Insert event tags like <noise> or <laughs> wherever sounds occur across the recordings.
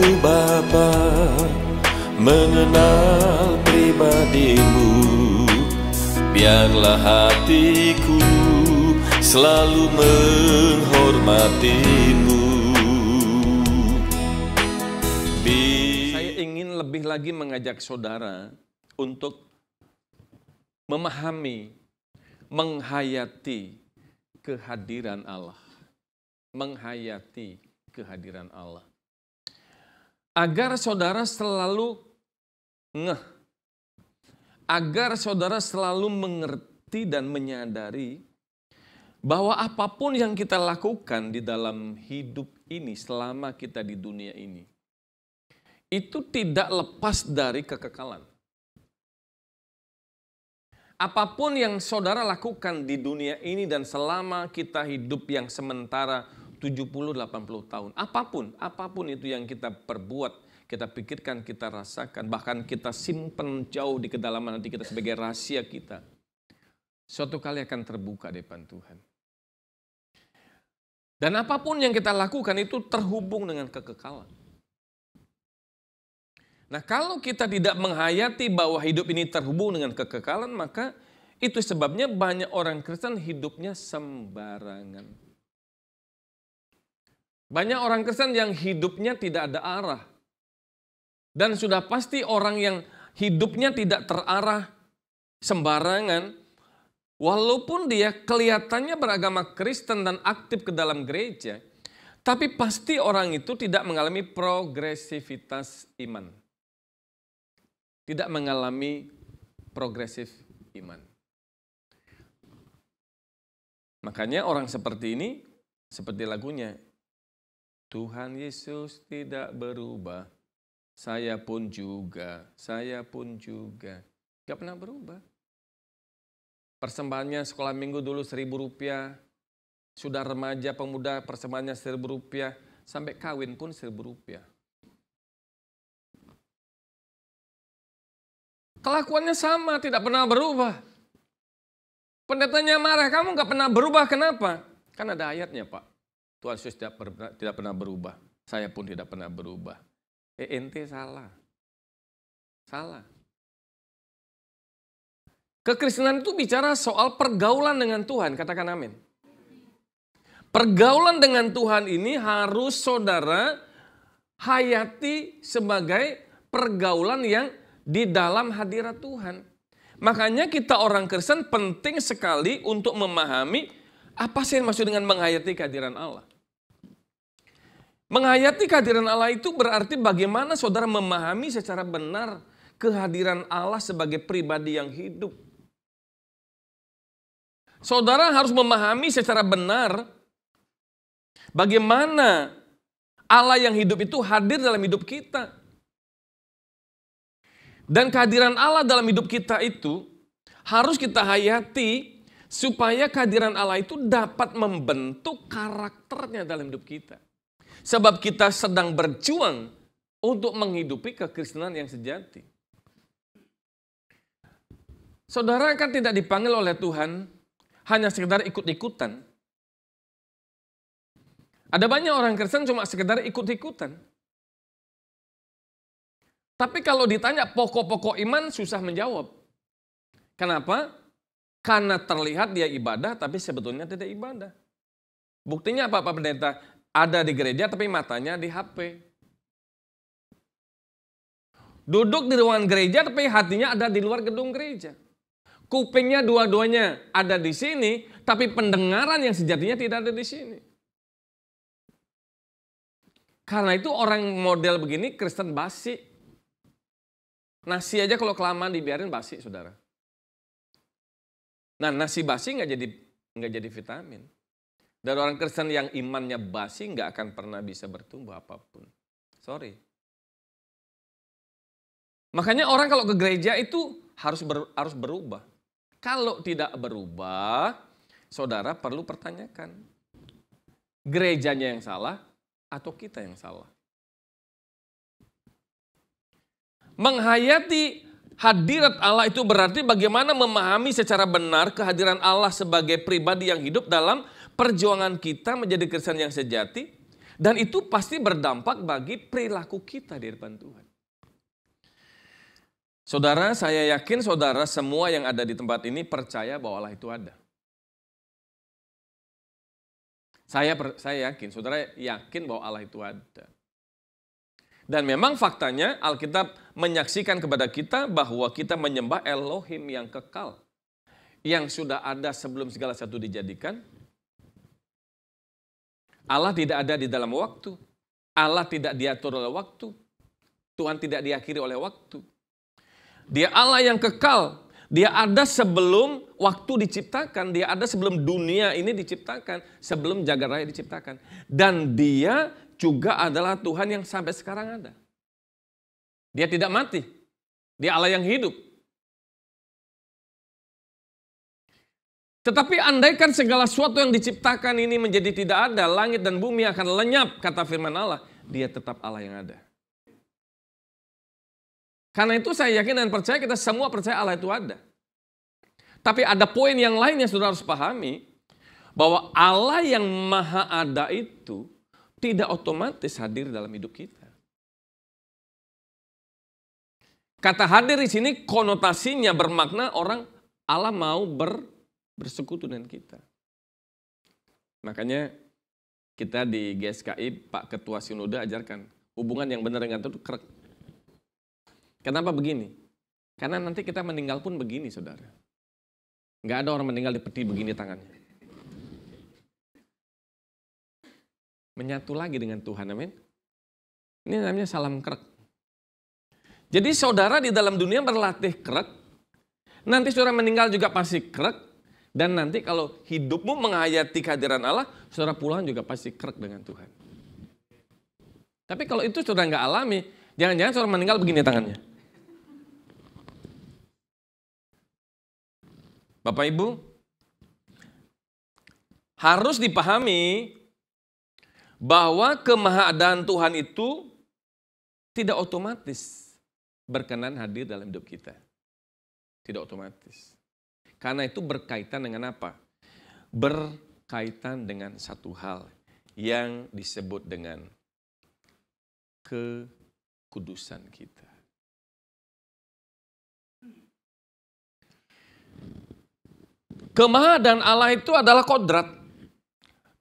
Bapa mengenal pribadimu Biarlah hatiku selalu menghormatimu Di... Saya ingin lebih lagi mengajak saudara untuk memahami, menghayati kehadiran Allah. Menghayati kehadiran Allah agar saudara selalu ngeh, agar saudara selalu mengerti dan menyadari bahwa apapun yang kita lakukan di dalam hidup ini selama kita di dunia ini, itu tidak lepas dari kekekalan. Apapun yang saudara lakukan di dunia ini dan selama kita hidup yang sementara 70, 80 tahun. Apapun, apapun itu yang kita perbuat, kita pikirkan, kita rasakan, bahkan kita simpen jauh di kedalaman nanti kita sebagai rahasia kita. Suatu kali akan terbuka di depan Tuhan. Dan apapun yang kita lakukan itu terhubung dengan kekekalan. Nah kalau kita tidak menghayati bahwa hidup ini terhubung dengan kekekalan, maka itu sebabnya banyak orang Kristen hidupnya sembarangan. Banyak orang Kristen yang hidupnya tidak ada arah. Dan sudah pasti orang yang hidupnya tidak terarah sembarangan, walaupun dia kelihatannya beragama Kristen dan aktif ke dalam gereja, tapi pasti orang itu tidak mengalami progresivitas iman. Tidak mengalami progresif iman. Makanya orang seperti ini, seperti lagunya, Tuhan Yesus tidak berubah. Saya pun juga, saya pun juga. Gak pernah berubah. Persembahannya sekolah minggu dulu seribu rupiah. Sudah remaja pemuda persembahannya seribu rupiah. Sampai kawin pun seribu rupiah. Kelakuannya sama, tidak pernah berubah. Pendetanya marah, kamu nggak pernah berubah, kenapa? Kan ada ayatnya, Pak. Tuhan Yesus tidak pernah, tidak pernah berubah. Saya pun tidak pernah berubah. Eh, ente salah. Salah. Kekristenan itu bicara soal pergaulan dengan Tuhan. Katakan amin. Pergaulan dengan Tuhan ini harus saudara hayati sebagai pergaulan yang di dalam hadirat Tuhan. Makanya kita orang Kristen penting sekali untuk memahami apa sih yang maksud dengan menghayati kehadiran Allah. Menghayati kehadiran Allah itu berarti bagaimana saudara memahami secara benar kehadiran Allah sebagai pribadi yang hidup. Saudara harus memahami secara benar bagaimana Allah yang hidup itu hadir dalam hidup kita. Dan kehadiran Allah dalam hidup kita itu harus kita hayati supaya kehadiran Allah itu dapat membentuk karakternya dalam hidup kita. Sebab kita sedang berjuang untuk menghidupi kekristenan yang sejati. Saudara kan tidak dipanggil oleh Tuhan hanya sekedar ikut-ikutan. Ada banyak orang Kristen cuma sekedar ikut-ikutan. Tapi kalau ditanya pokok-pokok iman susah menjawab. Kenapa? Karena terlihat dia ibadah tapi sebetulnya tidak ibadah. Buktinya apa Pak Pendeta? ada di gereja tapi matanya di HP. Duduk di ruangan gereja tapi hatinya ada di luar gedung gereja. Kupingnya dua-duanya ada di sini tapi pendengaran yang sejatinya tidak ada di sini. Karena itu orang model begini Kristen basi. Nasi aja kalau kelamaan dibiarin basi, saudara. Nah, nasi basi nggak jadi nggak jadi vitamin. Dan orang Kristen yang imannya basi nggak akan pernah bisa bertumbuh apapun. Sorry. Makanya orang kalau ke gereja itu harus ber, harus berubah. Kalau tidak berubah, saudara perlu pertanyakan. Gerejanya yang salah atau kita yang salah? Menghayati Hadirat Allah itu berarti bagaimana memahami secara benar kehadiran Allah sebagai pribadi yang hidup dalam perjuangan kita menjadi Kristen yang sejati dan itu pasti berdampak bagi perilaku kita di depan Tuhan. Saudara, saya yakin saudara semua yang ada di tempat ini percaya bahwa Allah itu ada. Saya saya yakin, saudara yakin bahwa Allah itu ada. Dan memang faktanya Alkitab menyaksikan kepada kita bahwa kita menyembah Elohim yang kekal. Yang sudah ada sebelum segala satu dijadikan Allah tidak ada di dalam waktu. Allah tidak diatur oleh waktu. Tuhan tidak diakhiri oleh waktu. Dia Allah yang kekal. Dia ada sebelum waktu diciptakan. Dia ada sebelum dunia ini diciptakan. Sebelum jaga raya diciptakan. Dan dia juga adalah Tuhan yang sampai sekarang ada. Dia tidak mati. Dia Allah yang hidup. Tetapi andaikan segala sesuatu yang diciptakan ini menjadi tidak ada, langit dan bumi akan lenyap, kata firman Allah. Dia tetap Allah yang ada. Karena itu saya yakin dan percaya kita semua percaya Allah itu ada. Tapi ada poin yang lain yang sudah harus pahami. Bahwa Allah yang maha ada itu tidak otomatis hadir dalam hidup kita. Kata hadir di sini konotasinya bermakna orang Allah mau ber bersekutu dengan kita. Makanya kita di GSKI Pak Ketua Sinoda ajarkan hubungan yang benar dengan itu kerek. Kenapa begini? Karena nanti kita meninggal pun begini, saudara. Nggak ada orang meninggal di peti begini tangannya. Menyatu lagi dengan Tuhan, amin. Ini namanya salam kerek. Jadi saudara di dalam dunia berlatih kerek, nanti saudara meninggal juga pasti kerek, dan nanti kalau hidupmu menghayati kehadiran Allah, saudara puluhan juga pasti krek dengan Tuhan. Tapi kalau itu sudah nggak alami, jangan-jangan saudara meninggal begini tangannya. Bapak Ibu, harus dipahami bahwa kemahadaan Tuhan itu tidak otomatis berkenan hadir dalam hidup kita. Tidak otomatis. Karena itu berkaitan dengan apa? Berkaitan dengan satu hal yang disebut dengan kekudusan kita. dan Allah itu adalah kodrat.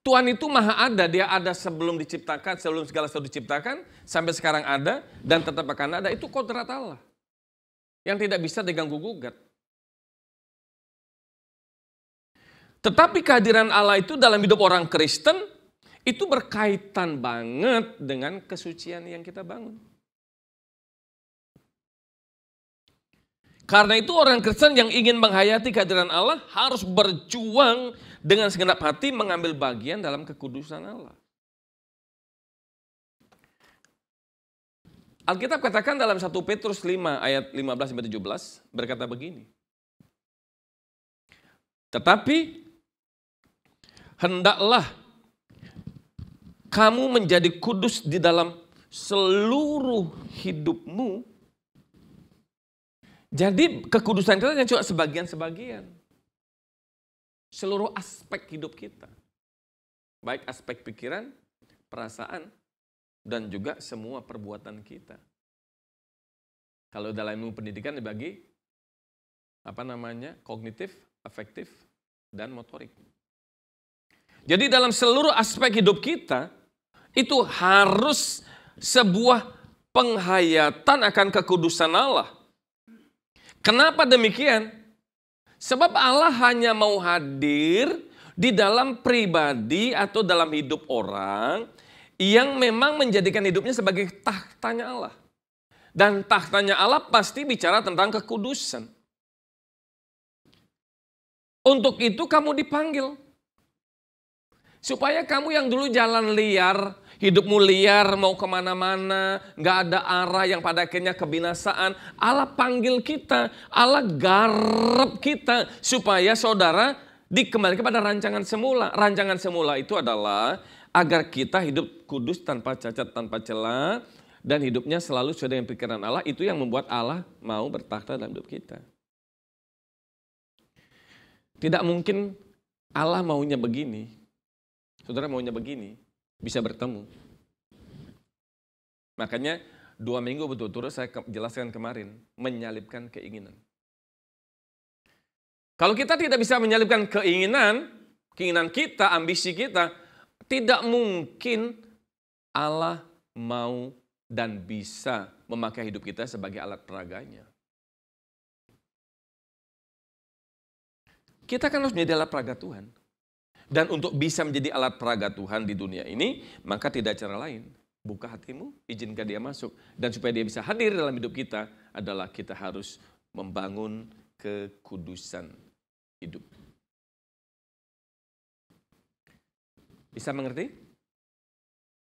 Tuhan itu maha ada, dia ada sebelum diciptakan, sebelum segala sesuatu diciptakan, sampai sekarang ada dan tetap akan ada, itu kodrat Allah. Yang tidak bisa diganggu gugat. Tetapi kehadiran Allah itu dalam hidup orang Kristen itu berkaitan banget dengan kesucian yang kita bangun. Karena itu orang Kristen yang ingin menghayati kehadiran Allah harus berjuang dengan segenap hati mengambil bagian dalam kekudusan Allah. Alkitab katakan dalam 1 Petrus 5 ayat 15 17 berkata begini. Tetapi hendaklah kamu menjadi kudus di dalam seluruh hidupmu. Jadi kekudusan kita yang cuma sebagian-sebagian. Seluruh aspek hidup kita. Baik aspek pikiran, perasaan, dan juga semua perbuatan kita. Kalau dalam ilmu pendidikan dibagi apa namanya? kognitif, afektif, dan motorik. Jadi dalam seluruh aspek hidup kita, itu harus sebuah penghayatan akan kekudusan Allah. Kenapa demikian? Sebab Allah hanya mau hadir di dalam pribadi atau dalam hidup orang yang memang menjadikan hidupnya sebagai tahtanya Allah. Dan tahtanya Allah pasti bicara tentang kekudusan. Untuk itu kamu dipanggil Supaya kamu yang dulu jalan liar, hidupmu liar, mau kemana-mana, gak ada arah yang pada akhirnya kebinasaan. Allah panggil kita, Allah garap kita supaya saudara dikembalikan kepada rancangan semula. Rancangan semula itu adalah agar kita hidup kudus tanpa cacat, tanpa celah, dan hidupnya selalu sesuai dengan pikiran Allah. Itu yang membuat Allah mau bertakhta dalam hidup kita. Tidak mungkin Allah maunya begini Saudara maunya begini, bisa bertemu. Makanya dua minggu betul-betul saya jelaskan kemarin, menyalipkan keinginan. Kalau kita tidak bisa menyalipkan keinginan, keinginan kita, ambisi kita, tidak mungkin Allah mau dan bisa memakai hidup kita sebagai alat peraganya. Kita kan harus menjadi alat peraga Tuhan dan untuk bisa menjadi alat peraga Tuhan di dunia ini, maka tidak cara lain. Buka hatimu, izinkan dia masuk. Dan supaya dia bisa hadir dalam hidup kita adalah kita harus membangun kekudusan hidup. Bisa mengerti?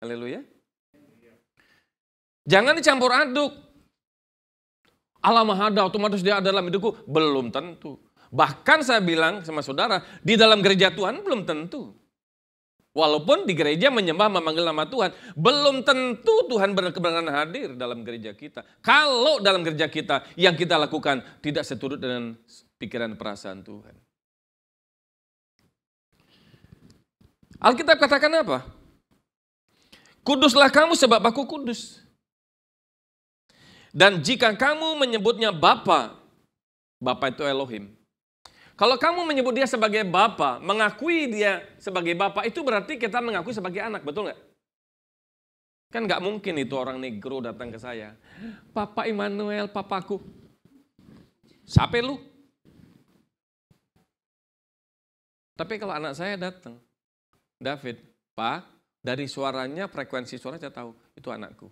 Haleluya. Jangan dicampur aduk. Allah ada, otomatis dia ada dalam hidupku. Belum tentu. Bahkan saya bilang sama saudara, di dalam gereja Tuhan belum tentu. Walaupun di gereja menyembah memanggil nama Tuhan, belum tentu Tuhan benar hadir dalam gereja kita. Kalau dalam gereja kita yang kita lakukan tidak seturut dengan pikiran perasaan Tuhan. Alkitab katakan apa? Kuduslah kamu sebab aku kudus. Dan jika kamu menyebutnya Bapa, Bapa itu Elohim, kalau kamu menyebut dia sebagai bapak, mengakui dia sebagai bapak, itu berarti kita mengakui sebagai anak, betul nggak? Kan nggak mungkin itu orang negro datang ke saya. Papa Immanuel, papaku. Siapa lu? Tapi kalau anak saya datang, David, Pak, dari suaranya, frekuensi suara saya tahu, itu anakku.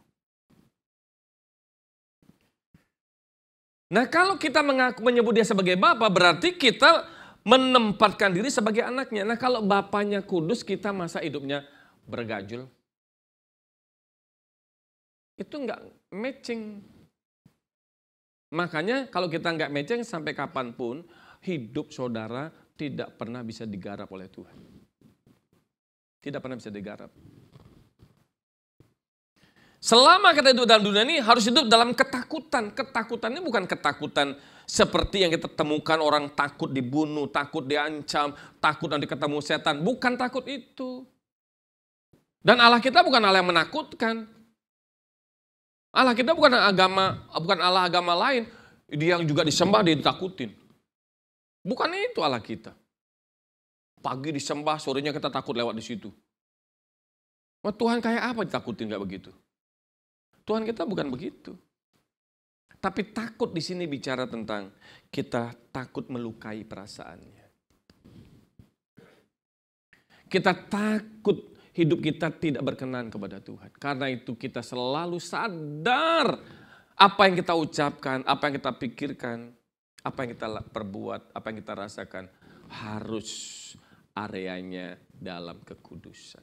Nah kalau kita mengaku, menyebut dia sebagai Bapak berarti kita menempatkan diri sebagai anaknya. Nah kalau Bapaknya kudus kita masa hidupnya bergajul. Itu nggak matching. Makanya kalau kita nggak matching sampai kapanpun hidup saudara tidak pernah bisa digarap oleh Tuhan. Tidak pernah bisa digarap. Selama kita hidup dalam dunia ini harus hidup dalam ketakutan. ketakutannya bukan ketakutan seperti yang kita temukan orang takut dibunuh, takut diancam, takut nanti ketemu setan. Bukan takut itu. Dan Allah kita bukan Allah yang menakutkan. Allah kita bukan agama, bukan Allah agama lain dia yang juga disembah dia ditakutin. Bukan itu Allah kita. Pagi disembah, sorenya kita takut lewat di situ. Tuhan kayak apa ditakutin nggak begitu? Tuhan kita bukan begitu. Tapi takut di sini bicara tentang kita takut melukai perasaannya. Kita takut hidup kita tidak berkenan kepada Tuhan. Karena itu kita selalu sadar apa yang kita ucapkan, apa yang kita pikirkan, apa yang kita perbuat, apa yang kita rasakan harus areanya dalam kekudusan.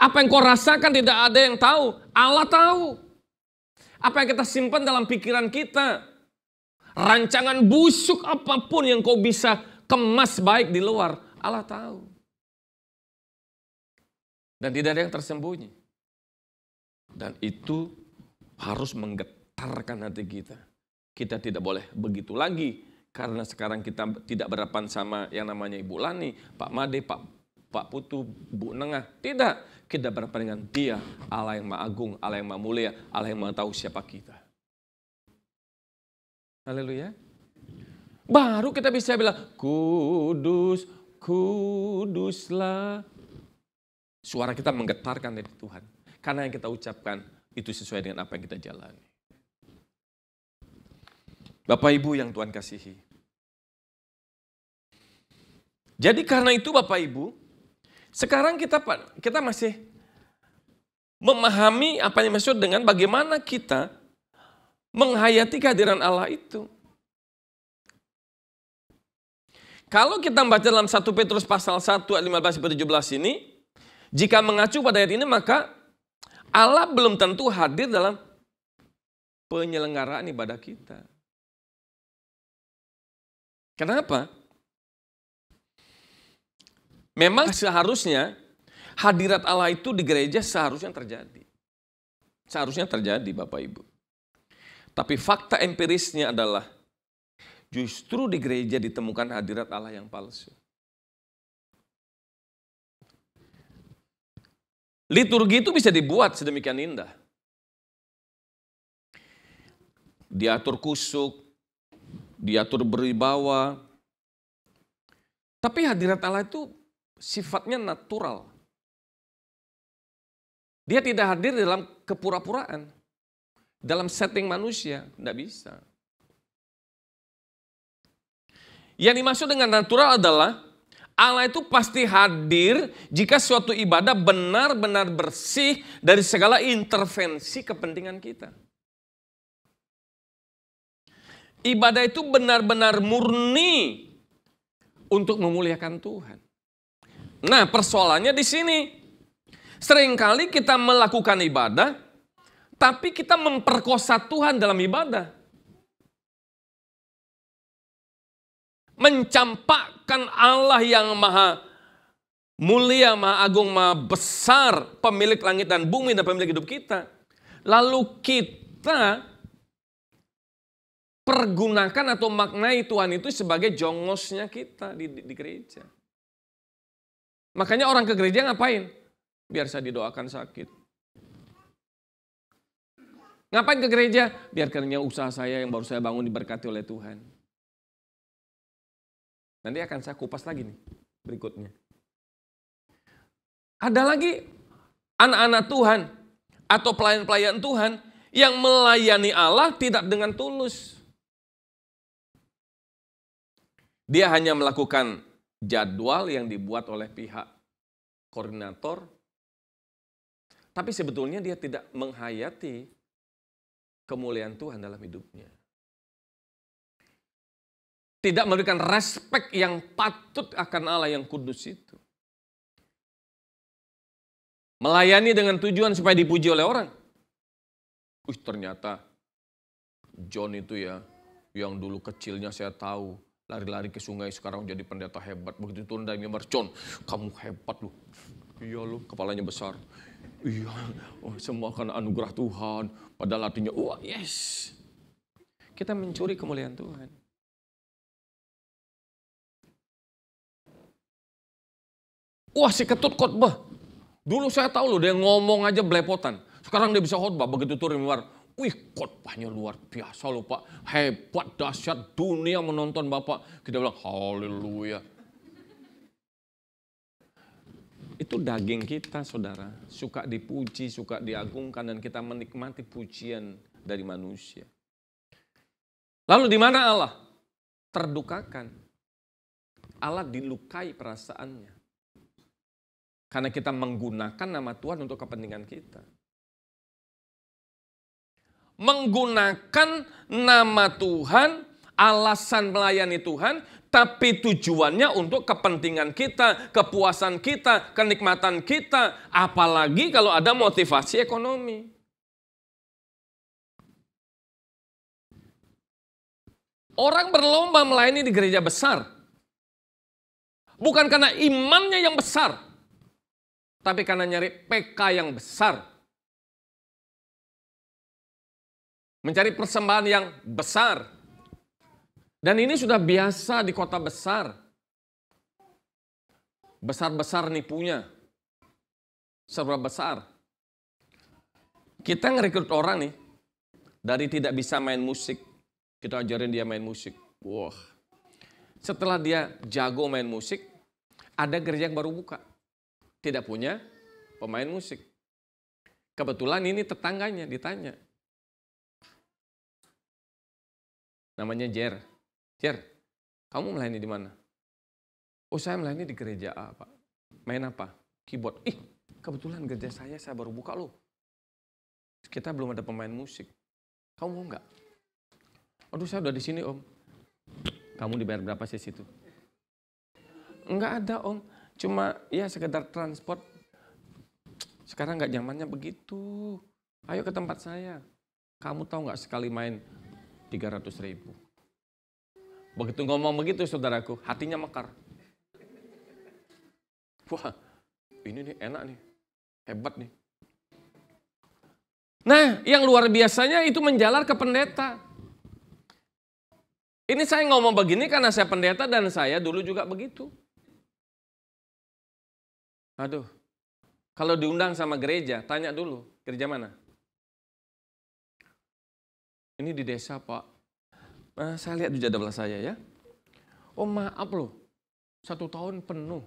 Apa yang kau rasakan tidak ada yang tahu. Allah tahu. Apa yang kita simpan dalam pikiran kita. Rancangan busuk apapun yang kau bisa kemas baik di luar. Allah tahu. Dan tidak ada yang tersembunyi. Dan itu harus menggetarkan hati kita. Kita tidak boleh begitu lagi karena sekarang kita tidak berapan sama yang namanya Ibu Lani, Pak Made, Pak Pak Putu, Bu Nengah. Tidak. Kita berapa dengan dia, Allah yang maha agung, Allah yang maha mulia, Allah yang maha tahu siapa kita. Haleluya. Baru kita bisa bilang, kudus, kuduslah. Suara kita menggetarkan dari Tuhan. Karena yang kita ucapkan itu sesuai dengan apa yang kita jalani. Bapak Ibu yang Tuhan kasihi. Jadi karena itu Bapak Ibu, sekarang kita kita masih memahami apa yang maksud dengan bagaimana kita menghayati kehadiran Allah itu. Kalau kita baca dalam 1 Petrus pasal 1 ayat 15 sampai 17 ini, jika mengacu pada ayat ini maka Allah belum tentu hadir dalam penyelenggaraan ibadah kita. Kenapa? Memang seharusnya hadirat Allah itu di gereja seharusnya terjadi. Seharusnya terjadi Bapak Ibu. Tapi fakta empirisnya adalah justru di gereja ditemukan hadirat Allah yang palsu. Liturgi itu bisa dibuat sedemikian indah. Diatur kusuk, diatur beribawa. Tapi hadirat Allah itu sifatnya natural. Dia tidak hadir dalam kepura-puraan. Dalam setting manusia, tidak bisa. Yang dimaksud dengan natural adalah Allah itu pasti hadir jika suatu ibadah benar-benar bersih dari segala intervensi kepentingan kita. Ibadah itu benar-benar murni untuk memuliakan Tuhan. Nah, persoalannya di sini. Seringkali kita melakukan ibadah, tapi kita memperkosa Tuhan dalam ibadah. Mencampakkan Allah yang maha mulia, maha agung, maha besar, pemilik langit dan bumi dan pemilik hidup kita. Lalu kita pergunakan atau maknai Tuhan itu sebagai jongosnya kita di, di, di gereja. Makanya orang ke gereja ngapain? Biar saya didoakan sakit. Ngapain ke gereja? Biar karena usaha saya yang baru saya bangun diberkati oleh Tuhan. Nanti akan saya kupas lagi nih berikutnya. Ada lagi anak-anak Tuhan atau pelayan-pelayan Tuhan yang melayani Allah tidak dengan tulus. Dia hanya melakukan jadwal yang dibuat oleh pihak koordinator, tapi sebetulnya dia tidak menghayati kemuliaan Tuhan dalam hidupnya. Tidak memberikan respek yang patut akan Allah yang kudus itu. Melayani dengan tujuan supaya dipuji oleh orang. Wih ternyata John itu ya, yang dulu kecilnya saya tahu, lari-lari ke sungai sekarang jadi pendeta hebat. Begitu turun dari mimbar, John, kamu hebat lu. Iya lu, kepalanya besar. Iya, oh, semua karena anugerah Tuhan. Padahal artinya wah oh, yes. Kita mencuri kemuliaan Tuhan. Wah si ketut khotbah. Dulu saya tahu loh dia ngomong aja belepotan. Sekarang dia bisa khotbah begitu turun mimbar. Wih khotbahnya luar biasa loh Pak. Hebat, dahsyat, dunia menonton Bapak. Kita bilang haleluya. Itu daging kita saudara. Suka dipuji, suka diagungkan dan kita menikmati pujian dari manusia. Lalu di mana Allah? Terdukakan. Allah dilukai perasaannya. Karena kita menggunakan nama Tuhan untuk kepentingan kita menggunakan nama Tuhan, alasan melayani Tuhan, tapi tujuannya untuk kepentingan kita, kepuasan kita, kenikmatan kita, apalagi kalau ada motivasi ekonomi. Orang berlomba melayani di gereja besar. Bukan karena imannya yang besar. Tapi karena nyari PK yang besar. mencari persembahan yang besar. Dan ini sudah biasa di kota besar. Besar-besar nipunya. Serba besar. Kita ngerekrut orang nih, dari tidak bisa main musik, kita ajarin dia main musik. Wah. Setelah dia jago main musik, ada gereja yang baru buka. Tidak punya pemain musik. Kebetulan ini tetangganya ditanya, namanya Jer. Jer, kamu melayani di mana? Oh saya melayani di gereja A, Pak. Main apa? Keyboard. Ih, kebetulan gereja saya, saya baru buka loh. Kita belum ada pemain musik. Kamu mau nggak? Aduh, saya udah di sini, Om. Kamu dibayar berapa sih situ? Enggak ada, Om. Cuma ya sekedar transport. Sekarang nggak zamannya begitu. Ayo ke tempat saya. Kamu tahu nggak sekali main 300 ribu. Begitu ngomong begitu saudaraku, hatinya mekar. Wah, ini nih enak nih, hebat nih. Nah, yang luar biasanya itu menjalar ke pendeta. Ini saya ngomong begini karena saya pendeta dan saya dulu juga begitu. Aduh, kalau diundang sama gereja, tanya dulu, gereja mana? Ini di desa, Pak. Nah, saya lihat di jadwal saya ya. Oh, maaf loh. Satu tahun penuh.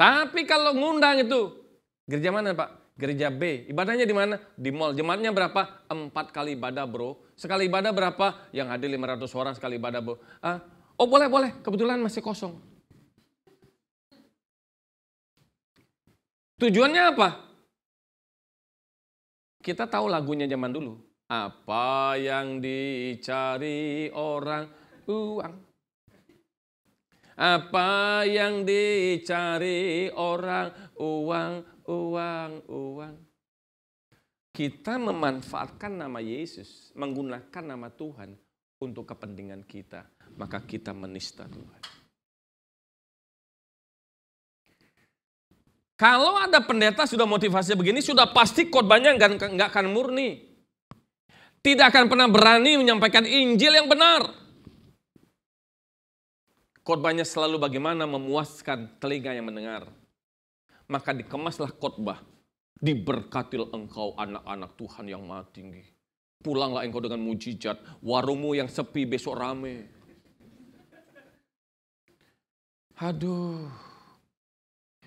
Tapi kalau ngundang itu, gereja mana Pak? Gereja B. Ibadahnya di mana? Di mall. Jemaatnya berapa? Empat kali ibadah bro. Sekali ibadah berapa? Yang hadir 500 orang sekali ibadah bro. Ah, oh boleh, boleh. Kebetulan masih kosong. Tujuannya apa? Kita tahu lagunya zaman dulu. Apa yang dicari orang? Uang. Apa yang dicari orang? Uang, uang, uang. Kita memanfaatkan nama Yesus, menggunakan nama Tuhan untuk kepentingan kita. Maka kita menista Tuhan. Kalau ada pendeta sudah motivasi begini, sudah pasti khotbahnya nggak akan murni. Tidak akan pernah berani menyampaikan Injil yang benar. Khotbahnya selalu bagaimana memuaskan telinga yang mendengar. Maka dikemaslah khotbah. Diberkatil engkau anak-anak Tuhan yang maha tinggi. Pulanglah engkau dengan mujizat. Warungmu yang sepi besok rame. Aduh.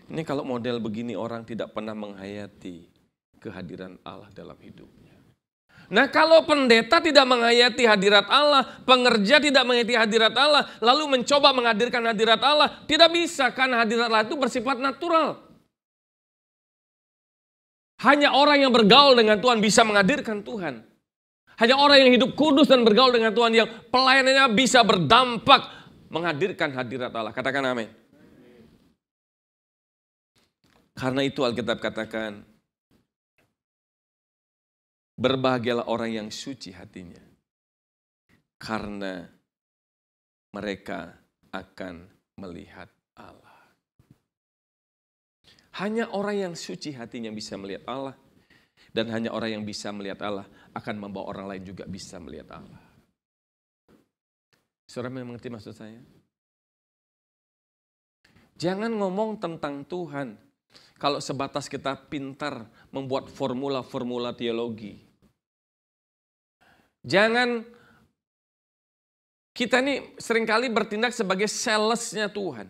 Ini kalau model begini orang tidak pernah menghayati kehadiran Allah dalam hidupnya. Nah kalau pendeta tidak menghayati hadirat Allah, pengerja tidak menghayati hadirat Allah, lalu mencoba menghadirkan hadirat Allah, tidak bisa karena hadirat Allah itu bersifat natural. Hanya orang yang bergaul dengan Tuhan bisa menghadirkan Tuhan. Hanya orang yang hidup kudus dan bergaul dengan Tuhan yang pelayanannya bisa berdampak menghadirkan hadirat Allah. Katakan amin. Karena itu Alkitab katakan, berbahagialah orang yang suci hatinya. Karena mereka akan melihat Allah. Hanya orang yang suci hatinya bisa melihat Allah. Dan hanya orang yang bisa melihat Allah akan membawa orang lain juga bisa melihat Allah. Saudara mengerti maksud saya? Jangan ngomong tentang Tuhan, kalau sebatas kita pintar membuat formula-formula teologi. Jangan kita ini seringkali bertindak sebagai salesnya Tuhan.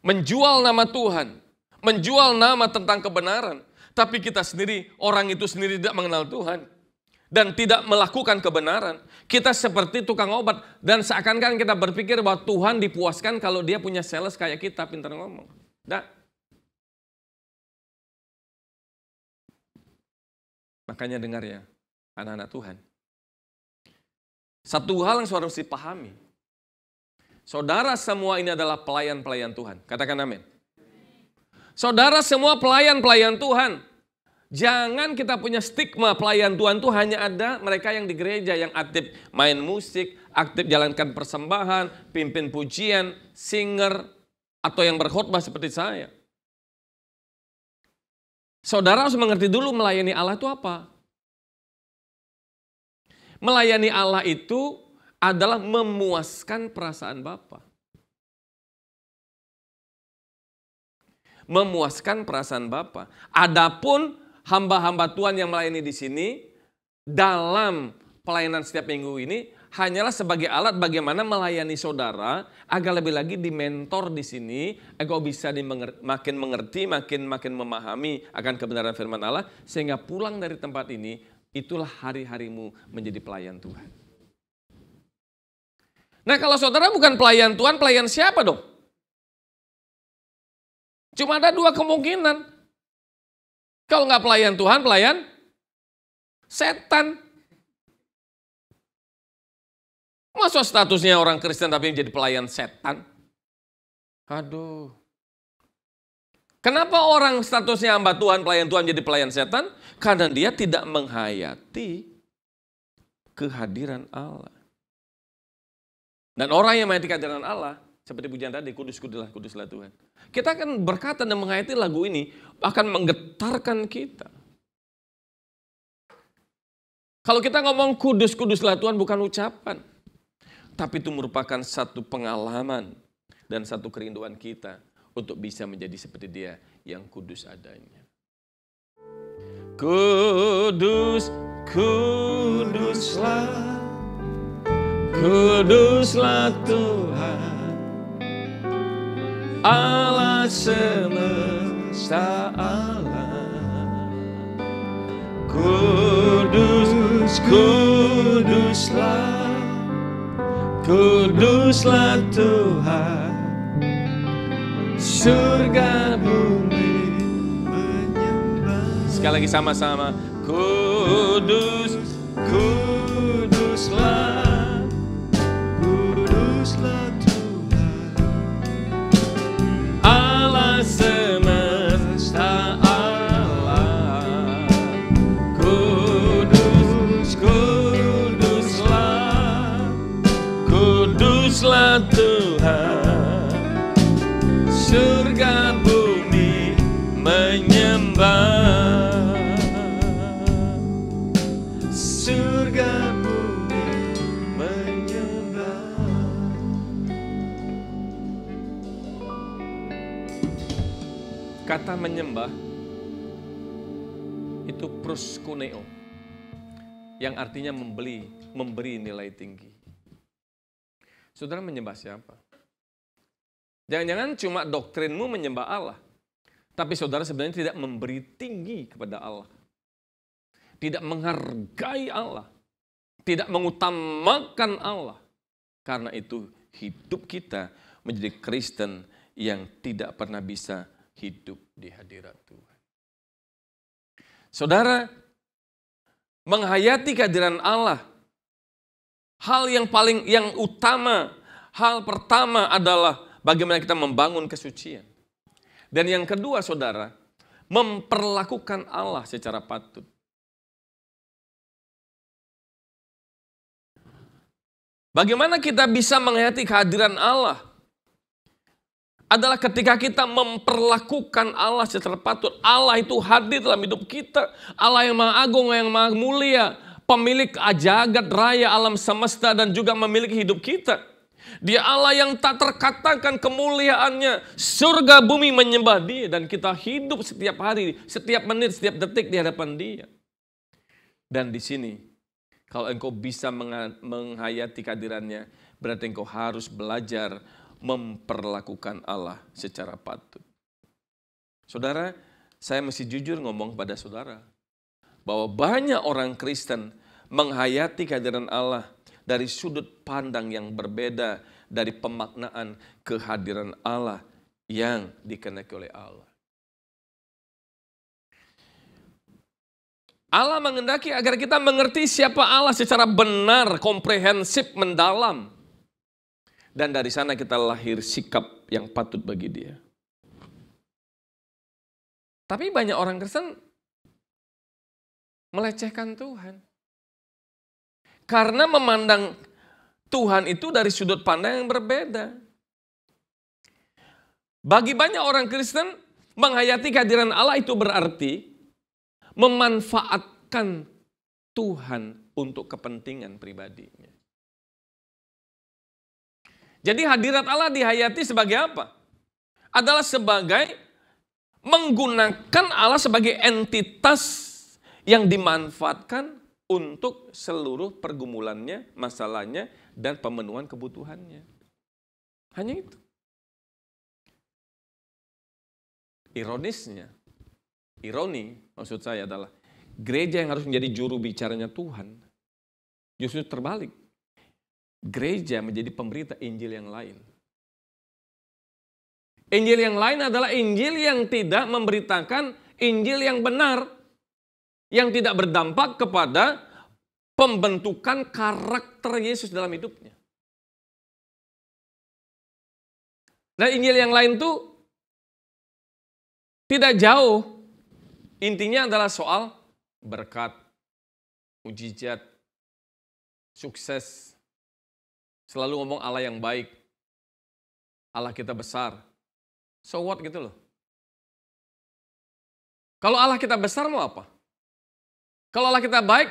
Menjual nama Tuhan, menjual nama tentang kebenaran, tapi kita sendiri, orang itu sendiri tidak mengenal Tuhan dan tidak melakukan kebenaran. Kita seperti tukang obat dan seakan-akan kita berpikir bahwa Tuhan dipuaskan kalau dia punya sales kayak kita pintar ngomong. Nah, Makanya dengar ya, anak-anak Tuhan. Satu hal yang saudara harus dipahami. Saudara semua ini adalah pelayan-pelayan Tuhan. Katakan amin. Saudara semua pelayan-pelayan Tuhan. Jangan kita punya stigma pelayan Tuhan itu hanya ada mereka yang di gereja yang aktif main musik, aktif jalankan persembahan, pimpin pujian, singer, atau yang berkhutbah seperti saya. Saudara harus mengerti dulu melayani Allah itu apa. Melayani Allah itu adalah memuaskan perasaan Bapa. Memuaskan perasaan Bapa. Adapun hamba-hamba Tuhan yang melayani di sini dalam pelayanan setiap minggu ini hanyalah sebagai alat bagaimana melayani saudara agar lebih lagi di mentor di sini agar bisa dimenger, makin mengerti, makin makin memahami akan kebenaran firman Allah sehingga pulang dari tempat ini itulah hari-harimu menjadi pelayan Tuhan. Nah kalau saudara bukan pelayan Tuhan, pelayan siapa dong? Cuma ada dua kemungkinan. Kalau nggak pelayan Tuhan, pelayan setan. Masa statusnya orang Kristen tapi menjadi pelayan setan? Aduh. Kenapa orang statusnya hamba Tuhan, pelayan Tuhan jadi pelayan setan? Karena dia tidak menghayati kehadiran Allah. Dan orang yang menghayati kehadiran Allah, seperti pujian tadi, kudus kuduslah, kuduslah Tuhan. Kita akan berkata dan menghayati lagu ini akan menggetarkan kita. Kalau kita ngomong kudus, kuduslah Tuhan bukan ucapan. Tapi itu merupakan satu pengalaman dan satu kerinduan kita untuk bisa menjadi seperti dia yang kudus adanya. Kudus, kuduslah, kuduslah Tuhan, Allah semesta alam. Kudus, kuduslah, Kuduslah Tuhan Surga bumi menyembah Sekali lagi sama-sama Kudus, kuduslah Kata menyembah itu proskuneo yang artinya membeli, memberi nilai tinggi. Saudara menyembah siapa? Jangan-jangan cuma doktrinmu menyembah Allah. Tapi saudara sebenarnya tidak memberi tinggi kepada Allah. Tidak menghargai Allah. Tidak mengutamakan Allah. Karena itu hidup kita menjadi Kristen yang tidak pernah bisa hidup di hadirat Tuhan. Saudara, menghayati kehadiran Allah hal yang paling yang utama, hal pertama adalah bagaimana kita membangun kesucian. Dan yang kedua Saudara, memperlakukan Allah secara patut. Bagaimana kita bisa menghayati kehadiran Allah? adalah ketika kita memperlakukan Allah secara patut. Allah itu hadir dalam hidup kita. Allah yang maha agung, yang maha mulia. Pemilik ajagat raya alam semesta dan juga memiliki hidup kita. Dia Allah yang tak terkatakan kemuliaannya. Surga bumi menyembah dia dan kita hidup setiap hari, setiap menit, setiap detik di hadapan dia. Dan di sini, kalau engkau bisa menghayati kehadirannya, berarti engkau harus belajar memperlakukan Allah secara patut. Saudara, saya mesti jujur ngomong pada saudara bahwa banyak orang Kristen menghayati kehadiran Allah dari sudut pandang yang berbeda dari pemaknaan kehadiran Allah yang dikenaki oleh Allah. Allah mengendaki agar kita mengerti siapa Allah secara benar, komprehensif, mendalam. Dan dari sana kita lahir sikap yang patut bagi dia. Tapi banyak orang Kristen melecehkan Tuhan. Karena memandang Tuhan itu dari sudut pandang yang berbeda. Bagi banyak orang Kristen, menghayati kehadiran Allah itu berarti memanfaatkan Tuhan untuk kepentingan pribadinya. Jadi hadirat Allah dihayati sebagai apa? Adalah sebagai menggunakan Allah sebagai entitas yang dimanfaatkan untuk seluruh pergumulannya, masalahnya, dan pemenuhan kebutuhannya. Hanya itu. Ironisnya, ironi maksud saya adalah gereja yang harus menjadi juru bicaranya Tuhan justru terbalik gereja menjadi pemberita Injil yang lain. Injil yang lain adalah Injil yang tidak memberitakan Injil yang benar, yang tidak berdampak kepada pembentukan karakter Yesus dalam hidupnya. Nah Injil yang lain tuh tidak jauh. Intinya adalah soal berkat, mujizat, sukses, Selalu ngomong Allah yang baik. Allah kita besar. So what gitu loh. Kalau Allah kita besar mau apa? Kalau Allah kita baik,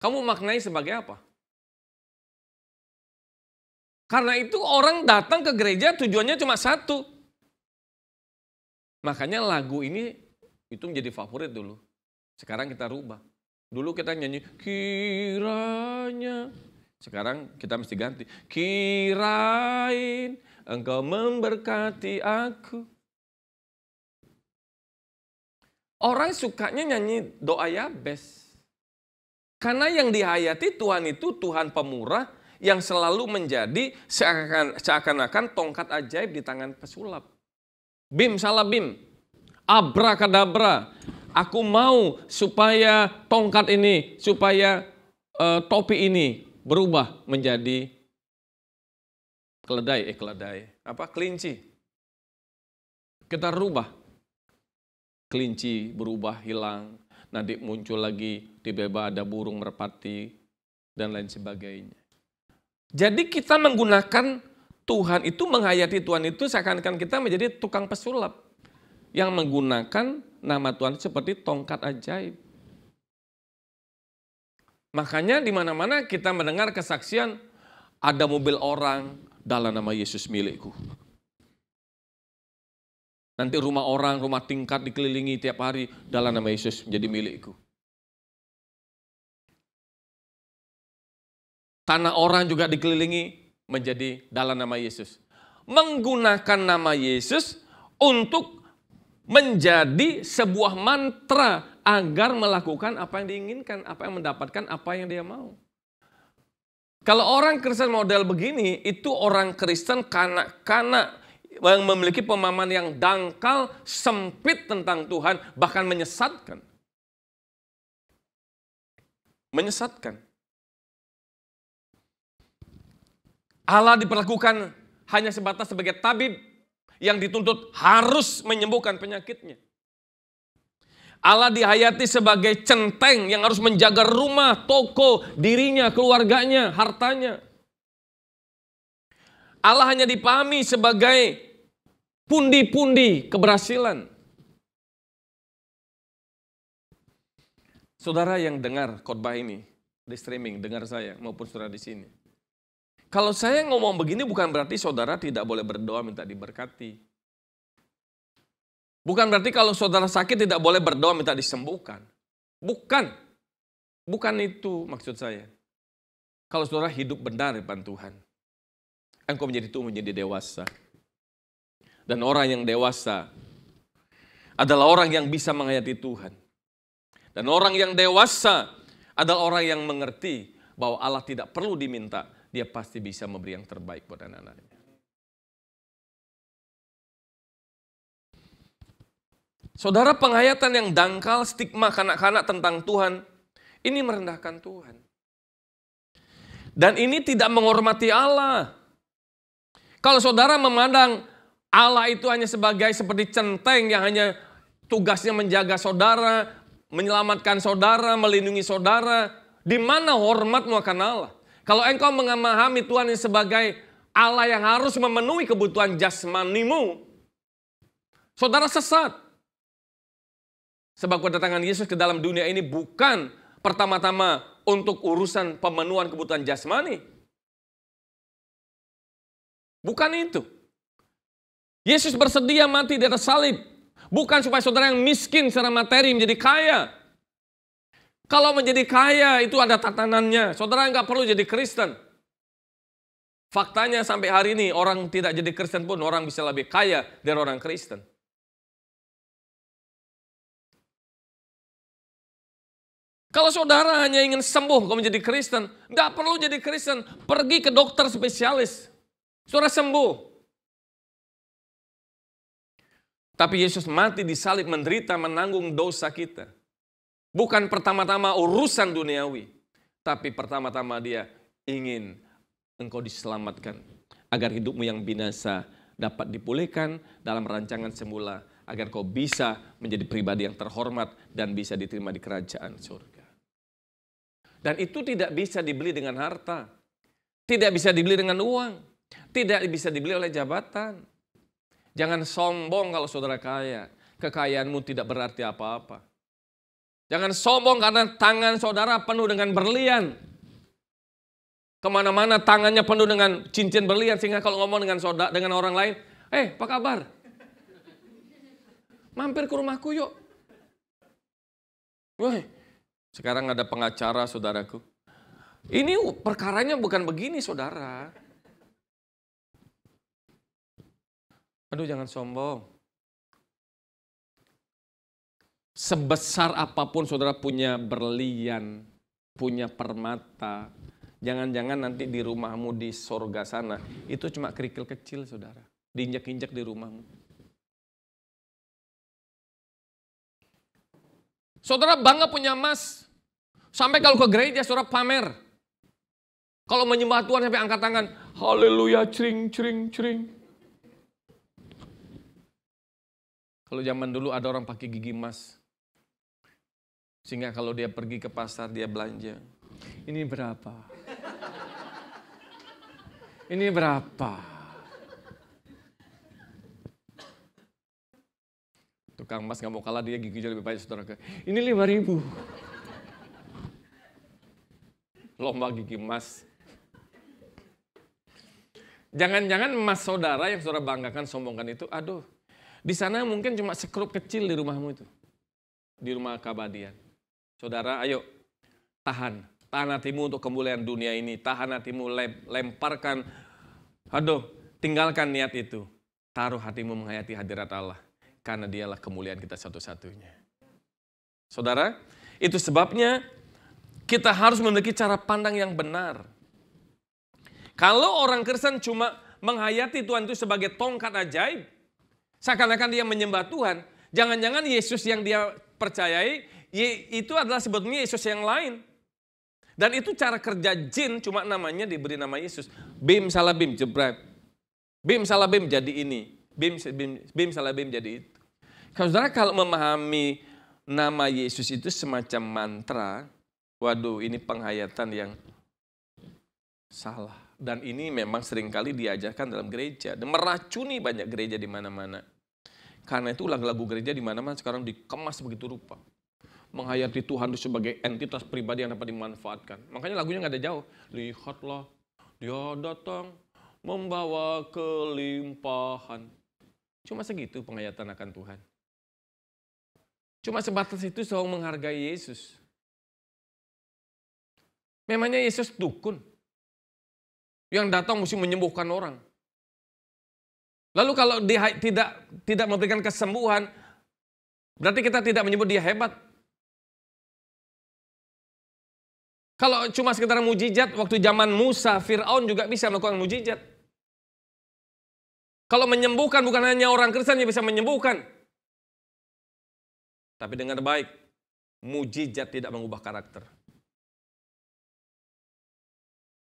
kamu maknai sebagai apa? Karena itu orang datang ke gereja tujuannya cuma satu. Makanya lagu ini itu menjadi favorit dulu. Sekarang kita rubah. Dulu kita nyanyi kiranya sekarang kita mesti ganti. Kirain engkau memberkati aku. Orang sukanya nyanyi doa ya Yabes. Karena yang dihayati Tuhan itu Tuhan pemurah yang selalu menjadi seakan-akan tongkat ajaib di tangan pesulap. Bim salah bim. abra kadabra Aku mau supaya tongkat ini, supaya uh, topi ini berubah menjadi keledai, eh keledai, apa kelinci. Kita rubah. Kelinci berubah, hilang. Nanti muncul lagi, di tiba ada burung merpati, dan lain sebagainya. Jadi kita menggunakan Tuhan itu, menghayati Tuhan itu seakan-akan kita menjadi tukang pesulap. Yang menggunakan nama Tuhan seperti tongkat ajaib. Makanya di mana-mana kita mendengar kesaksian ada mobil orang dalam nama Yesus milikku. Nanti rumah orang, rumah tingkat dikelilingi tiap hari dalam nama Yesus menjadi milikku. Tanah orang juga dikelilingi menjadi dalam nama Yesus. Menggunakan nama Yesus untuk menjadi sebuah mantra agar melakukan apa yang diinginkan, apa yang mendapatkan, apa yang dia mau. Kalau orang Kristen model begini, itu orang Kristen kanak-kanak yang memiliki pemahaman yang dangkal, sempit tentang Tuhan, bahkan menyesatkan. Menyesatkan. Allah diperlakukan hanya sebatas sebagai tabib yang dituntut harus menyembuhkan penyakitnya. Allah dihayati sebagai centeng yang harus menjaga rumah, toko, dirinya, keluarganya, hartanya. Allah hanya dipahami sebagai pundi-pundi keberhasilan. Saudara yang dengar khotbah ini di streaming, dengar saya maupun saudara di sini. Kalau saya ngomong begini bukan berarti saudara tidak boleh berdoa minta diberkati. Bukan berarti kalau saudara sakit tidak boleh berdoa minta disembuhkan. Bukan. Bukan itu maksud saya. Kalau saudara hidup benar di depan Tuhan. Engkau menjadi tua menjadi dewasa. Dan orang yang dewasa adalah orang yang bisa menghayati Tuhan. Dan orang yang dewasa adalah orang yang mengerti bahwa Allah tidak perlu diminta, dia pasti bisa memberi yang terbaik buat anak-anaknya. Saudara penghayatan yang dangkal stigma kanak-kanak tentang Tuhan, ini merendahkan Tuhan. Dan ini tidak menghormati Allah. Kalau saudara memandang Allah itu hanya sebagai seperti centeng yang hanya tugasnya menjaga saudara, menyelamatkan saudara, melindungi saudara, di mana hormatmu akan Allah? Kalau engkau memahami Tuhan yang sebagai Allah yang harus memenuhi kebutuhan jasmanimu, saudara sesat. Sebab kedatangan Yesus ke dalam dunia ini bukan pertama-tama untuk urusan pemenuhan kebutuhan jasmani. Bukan itu. Yesus bersedia mati di atas salib. Bukan supaya saudara yang miskin secara materi menjadi kaya. Kalau menjadi kaya itu ada tatanannya. Saudara nggak perlu jadi Kristen. Faktanya sampai hari ini orang tidak jadi Kristen pun orang bisa lebih kaya dari orang Kristen. Kalau saudara hanya ingin sembuh kalau menjadi Kristen, nggak perlu jadi Kristen. Pergi ke dokter spesialis. Saudara sembuh. Tapi Yesus mati di salib menderita menanggung dosa kita. Bukan pertama-tama urusan duniawi, tapi pertama-tama dia ingin engkau diselamatkan agar hidupmu yang binasa dapat dipulihkan dalam rancangan semula agar kau bisa menjadi pribadi yang terhormat dan bisa diterima di kerajaan surga. Dan itu tidak bisa dibeli dengan harta, tidak bisa dibeli dengan uang, tidak bisa dibeli oleh jabatan. Jangan sombong kalau saudara kaya, kekayaanmu tidak berarti apa-apa. Jangan sombong karena tangan saudara penuh dengan berlian. Kemana-mana tangannya penuh dengan cincin berlian sehingga kalau ngomong dengan saudara dengan orang lain, eh apa kabar? Mampir ke rumahku yuk. Wah, sekarang ada pengacara saudaraku. Ini perkaranya bukan begini saudara. Aduh jangan sombong sebesar apapun saudara punya berlian, punya permata, jangan-jangan nanti di rumahmu di sorga sana, itu cuma kerikil kecil saudara, diinjak-injak di rumahmu. Saudara bangga punya emas, sampai kalau ke gereja saudara pamer. Kalau menyembah Tuhan sampai angkat tangan, haleluya, cering, cering, cering. Kalau zaman dulu ada orang pakai gigi emas, sehingga kalau dia pergi ke pasar dia belanja. Ini berapa? Ini berapa? Tukang mas gak mau kalah dia giginya lebih banyak saudara. Ini lima ribu. Lomba gigi emas Jangan-jangan emas saudara yang saudara banggakan, sombongkan itu, aduh, di sana mungkin cuma sekrup kecil di rumahmu itu. Di rumah kabadian. Saudara, ayo tahan. Tahan hatimu untuk kemuliaan dunia ini. Tahan hatimu, lemparkan. Aduh, tinggalkan niat itu. Taruh hatimu menghayati hadirat Allah. Karena dialah kemuliaan kita satu-satunya. Saudara, itu sebabnya kita harus memiliki cara pandang yang benar. Kalau orang Kristen cuma menghayati Tuhan itu sebagai tongkat ajaib, seakan-akan dia menyembah Tuhan, jangan-jangan Yesus yang dia percayai itu adalah sebetulnya Yesus yang lain. Dan itu cara kerja jin cuma namanya diberi nama Yesus. Bim salah bim jebret. Bim salah bim jadi ini. Bim, bim, bim salah bim jadi itu. Kalau saudara kalau memahami nama Yesus itu semacam mantra. Waduh ini penghayatan yang salah. Dan ini memang seringkali diajarkan dalam gereja. Dan meracuni banyak gereja di mana-mana. Karena itu lagu-lagu gereja di mana-mana sekarang dikemas begitu rupa menghayati Tuhan itu sebagai entitas pribadi yang dapat dimanfaatkan. Makanya lagunya nggak ada jauh. Lihatlah, dia datang membawa kelimpahan. Cuma segitu penghayatan akan Tuhan. Cuma sebatas itu seorang menghargai Yesus. Memangnya Yesus dukun yang datang mesti menyembuhkan orang. Lalu kalau dia tidak tidak memberikan kesembuhan, berarti kita tidak menyebut dia hebat. Kalau cuma sekedar mujizat, waktu zaman Musa, Fir'aun juga bisa melakukan mujizat. Kalau menyembuhkan bukan hanya orang Kristen yang bisa menyembuhkan. Tapi dengar baik, mujizat tidak mengubah karakter.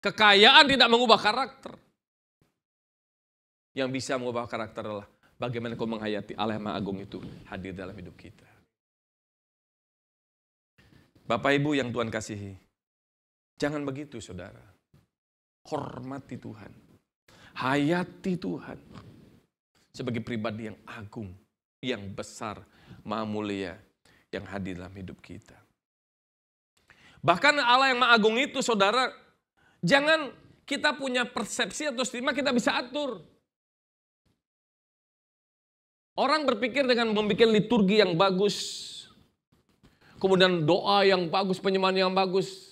Kekayaan tidak mengubah karakter. Yang bisa mengubah karakter adalah bagaimana kau menghayati Allah yang agung itu hadir dalam hidup kita. Bapak Ibu yang Tuhan kasihi, Jangan begitu, saudara. Hormati Tuhan. Hayati Tuhan. Sebagai pribadi yang agung, yang besar, maha mulia, yang hadir dalam hidup kita. Bahkan Allah yang maha agung itu, saudara, jangan kita punya persepsi atau stigma kita bisa atur. Orang berpikir dengan membuat liturgi yang bagus, kemudian doa yang bagus, penyembahan yang bagus,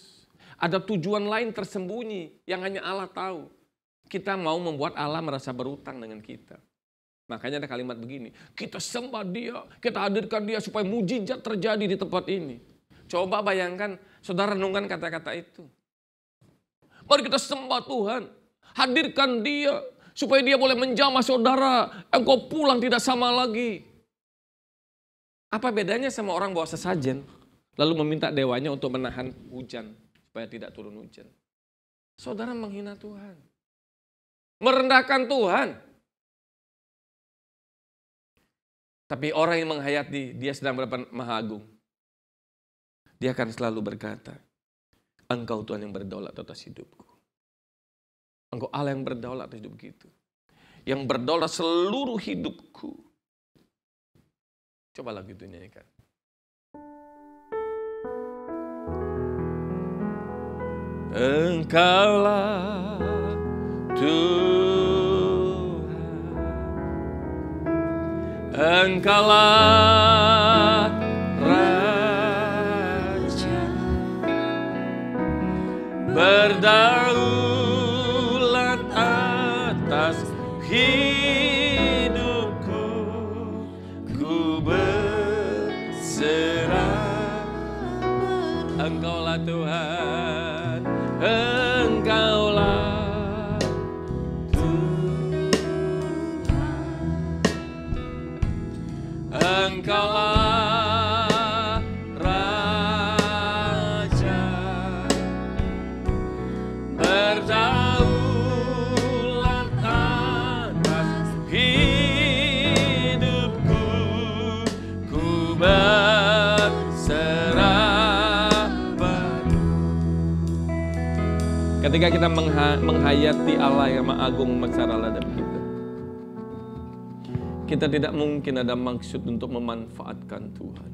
ada tujuan lain tersembunyi yang hanya Allah tahu. Kita mau membuat Allah merasa berutang dengan kita. Makanya ada kalimat begini, kita sembah dia, kita hadirkan dia supaya mujizat terjadi di tempat ini. Coba bayangkan, saudara renungkan kata-kata itu. Mari kita sembah Tuhan, hadirkan dia supaya dia boleh menjamah saudara, engkau pulang tidak sama lagi. Apa bedanya sama orang bawa sesajen lalu meminta dewanya untuk menahan hujan? supaya tidak turun hujan. Saudara menghina Tuhan. Merendahkan Tuhan. Tapi orang yang menghayati dia sedang berdepan maha agung. Dia akan selalu berkata, Engkau Tuhan yang berdaulat atas hidupku. Engkau Allah yang berdaulat atas hidup gitu. Yang berdaulat seluruh hidupku. Coba lagu itu nyanyikan. Engkaulah Tuhan Engkaulah ketika kita mengha menghayati Allah yang Maha Agung secara ladap kita. Kita tidak mungkin ada maksud untuk memanfaatkan Tuhan.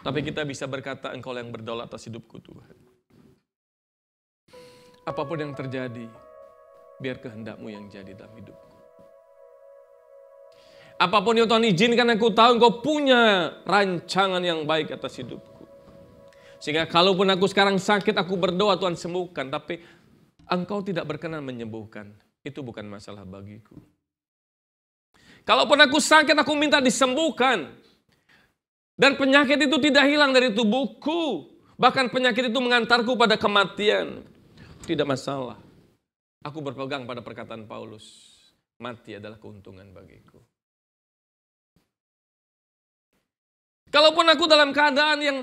Tapi kita bisa berkata, engkau yang berdaulat atas hidupku Tuhan. Apapun yang terjadi, biar kehendakmu yang jadi dalam hidupku. Apapun yang Tuhan izinkan aku tahu, engkau punya rancangan yang baik atas hidupku. Sehingga kalaupun aku sekarang sakit, aku berdoa Tuhan sembuhkan. Tapi engkau tidak berkenan menyembuhkan. Itu bukan masalah bagiku. Kalaupun aku sakit, aku minta disembuhkan. Dan penyakit itu tidak hilang dari tubuhku. Bahkan penyakit itu mengantarku pada kematian. Tidak masalah. Aku berpegang pada perkataan Paulus. Mati adalah keuntungan bagiku. Kalaupun aku dalam keadaan yang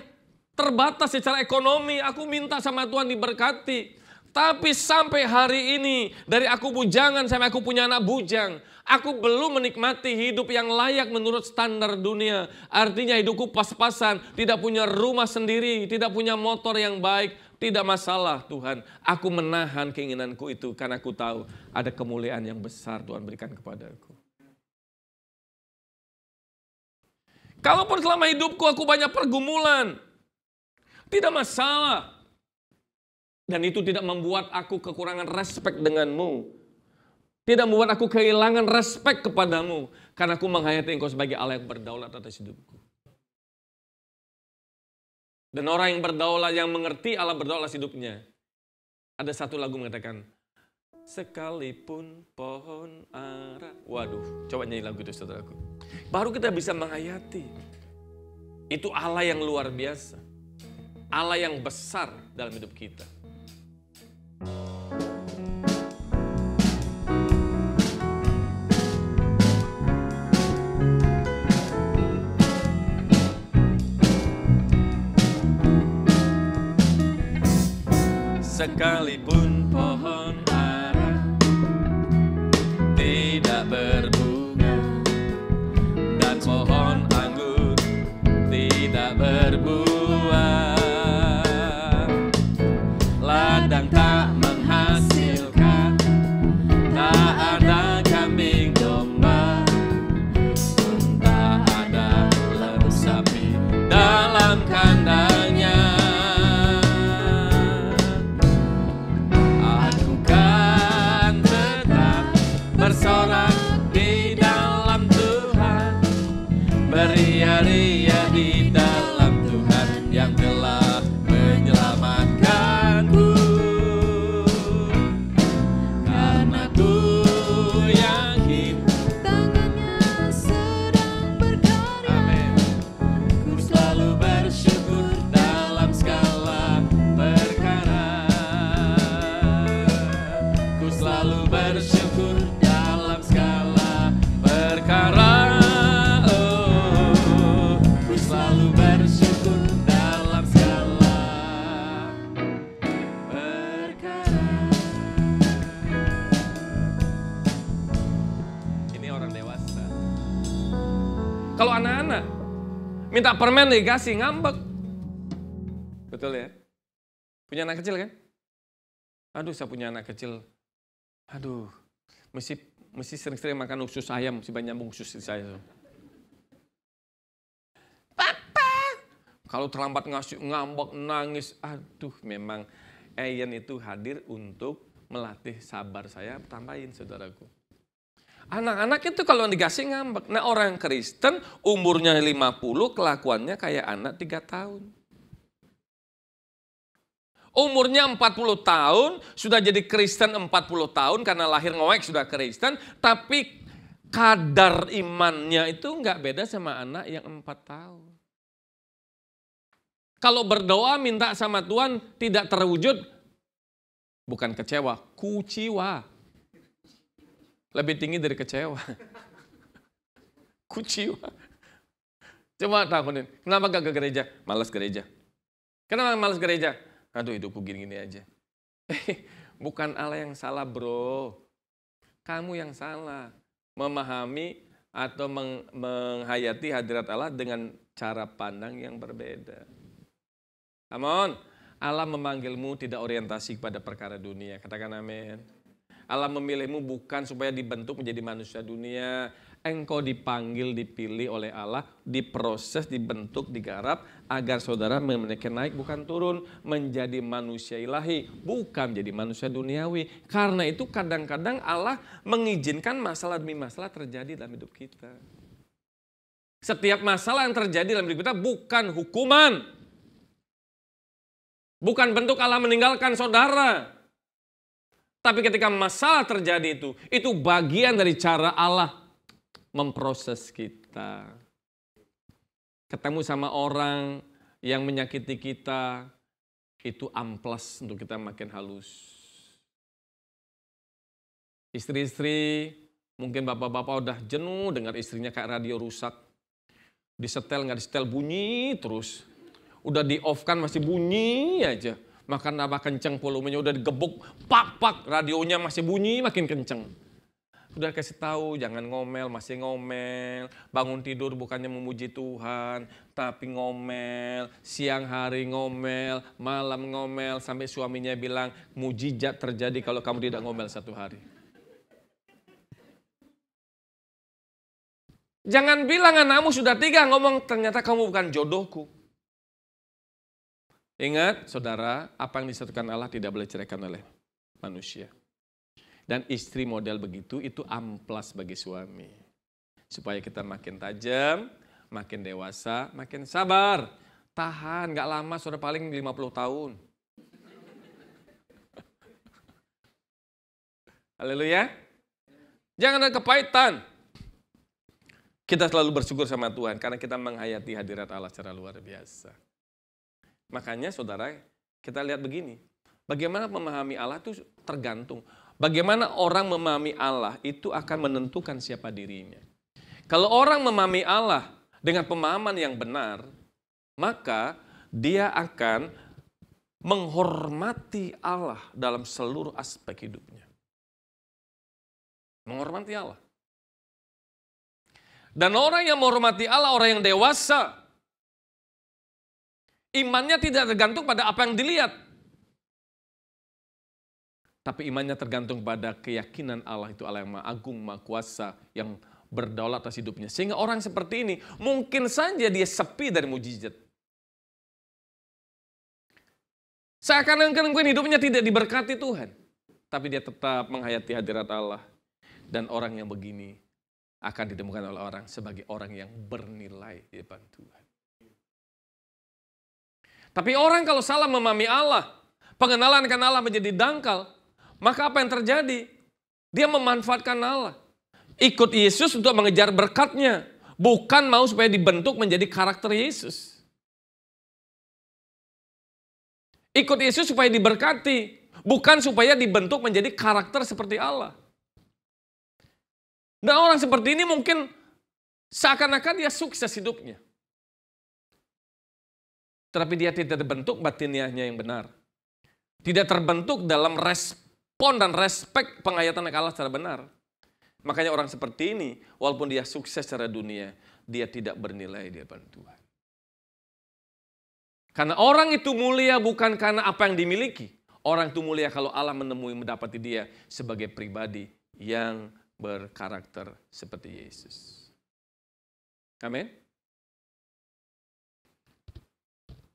terbatas secara ekonomi. Aku minta sama Tuhan diberkati. Tapi sampai hari ini, dari aku bujangan sampai aku punya anak bujang, aku belum menikmati hidup yang layak menurut standar dunia. Artinya hidupku pas-pasan, tidak punya rumah sendiri, tidak punya motor yang baik, tidak masalah Tuhan. Aku menahan keinginanku itu karena aku tahu ada kemuliaan yang besar Tuhan berikan kepadaku. Kalaupun selama hidupku aku banyak pergumulan, tidak masalah. Dan itu tidak membuat aku kekurangan respek denganmu. Tidak membuat aku kehilangan respek kepadamu. Karena aku menghayati engkau sebagai Allah yang berdaulat atas hidupku. Dan orang yang berdaulat, yang mengerti Allah berdaulat hidupnya. Ada satu lagu mengatakan, Sekalipun pohon ara. Waduh, coba nyanyi lagu itu saudaraku. Baru kita bisa menghayati. Itu Allah yang luar biasa. Allah yang besar dalam hidup kita. Sekalipun one kind. minta permen dikasih, ngambek. Betul ya? Punya anak kecil kan? Aduh, saya punya anak kecil. Aduh, mesti mesti sering-sering makan usus ayam, mesti banyak usus di saya. Papa, kalau terlambat ngasih ngambek, nangis, aduh memang Eyen itu hadir untuk melatih sabar saya tambahin saudaraku. Anak-anak itu kalau dikasih ngambek. Nah orang Kristen umurnya 50 kelakuannya kayak anak 3 tahun. Umurnya 40 tahun, sudah jadi Kristen 40 tahun karena lahir ngoek sudah Kristen. Tapi kadar imannya itu nggak beda sama anak yang 4 tahun. Kalau berdoa minta sama Tuhan tidak terwujud, bukan kecewa, kuciwa. Lebih tinggi dari kecewa. <laughs> Kuciwa. Coba tahunin, Kenapa gak ke gereja? Males gereja. Kenapa males gereja? Aduh hidupku gini-gini aja. Eh, bukan Allah yang salah bro. Kamu yang salah. Memahami atau meng menghayati hadirat Allah dengan cara pandang yang berbeda. Amon, Allah memanggilmu tidak orientasi kepada perkara dunia. Katakan amin. Allah memilihmu bukan supaya dibentuk menjadi manusia dunia. Engkau dipanggil, dipilih oleh Allah, diproses, dibentuk, digarap agar saudara memiliki naik bukan turun, menjadi manusia ilahi, bukan menjadi manusia duniawi. Karena itu kadang-kadang Allah mengizinkan masalah demi masalah terjadi dalam hidup kita. Setiap masalah yang terjadi dalam hidup kita bukan hukuman. Bukan bentuk Allah meninggalkan saudara. Tapi ketika masalah terjadi itu, itu bagian dari cara Allah memproses kita. Ketemu sama orang yang menyakiti kita, itu amplas untuk kita makin halus. Istri-istri, mungkin bapak-bapak udah jenuh dengar istrinya kayak radio rusak. Disetel nggak disetel bunyi terus. Udah di off kan masih bunyi aja makan nambah kenceng volumenya udah digebuk, pak-pak radionya masih bunyi makin kenceng. Udah kasih tahu jangan ngomel, masih ngomel. Bangun tidur bukannya memuji Tuhan, tapi ngomel. Siang hari ngomel, malam ngomel. Sampai suaminya bilang, mujizat terjadi kalau kamu tidak ngomel satu hari. Jangan bilang anakmu sudah tiga ngomong, ternyata kamu bukan jodohku. Ingat saudara, apa yang disatukan Allah tidak boleh ceraikan oleh manusia. Dan istri model begitu itu amplas bagi suami. Supaya kita makin tajam, makin dewasa, makin sabar. Tahan, gak lama saudara paling 50 tahun. <laughs> Haleluya. Jangan ada kepahitan. Kita selalu bersyukur sama Tuhan karena kita menghayati hadirat Allah secara luar biasa. Makanya saudara, kita lihat begini. Bagaimana memahami Allah itu tergantung. Bagaimana orang memahami Allah itu akan menentukan siapa dirinya. Kalau orang memahami Allah dengan pemahaman yang benar, maka dia akan menghormati Allah dalam seluruh aspek hidupnya. Menghormati Allah. Dan orang yang menghormati Allah, orang yang dewasa, Imannya tidak tergantung pada apa yang dilihat. Tapi imannya tergantung pada keyakinan Allah itu Allah yang maha agung, maha kuasa, yang berdaulat atas hidupnya. Sehingga orang seperti ini mungkin saja dia sepi dari mujizat. Seakan-akan hidupnya tidak diberkati Tuhan. Tapi dia tetap menghayati hadirat Allah. Dan orang yang begini akan ditemukan oleh orang sebagai orang yang bernilai di depan Tuhan. Tapi orang kalau salah memahami Allah, pengenalan akan Allah menjadi dangkal, maka apa yang terjadi? Dia memanfaatkan Allah. Ikut Yesus untuk mengejar berkatnya. Bukan mau supaya dibentuk menjadi karakter Yesus. Ikut Yesus supaya diberkati. Bukan supaya dibentuk menjadi karakter seperti Allah. Dan nah, orang seperti ini mungkin seakan-akan dia sukses hidupnya. Tetapi dia tidak terbentuk batiniahnya yang benar. Tidak terbentuk dalam respon dan respek pengayatan Allah secara benar. Makanya orang seperti ini, walaupun dia sukses secara dunia, dia tidak bernilai di hadapan Tuhan. Karena orang itu mulia bukan karena apa yang dimiliki. Orang itu mulia kalau Allah menemui mendapati dia sebagai pribadi yang berkarakter seperti Yesus. Amin.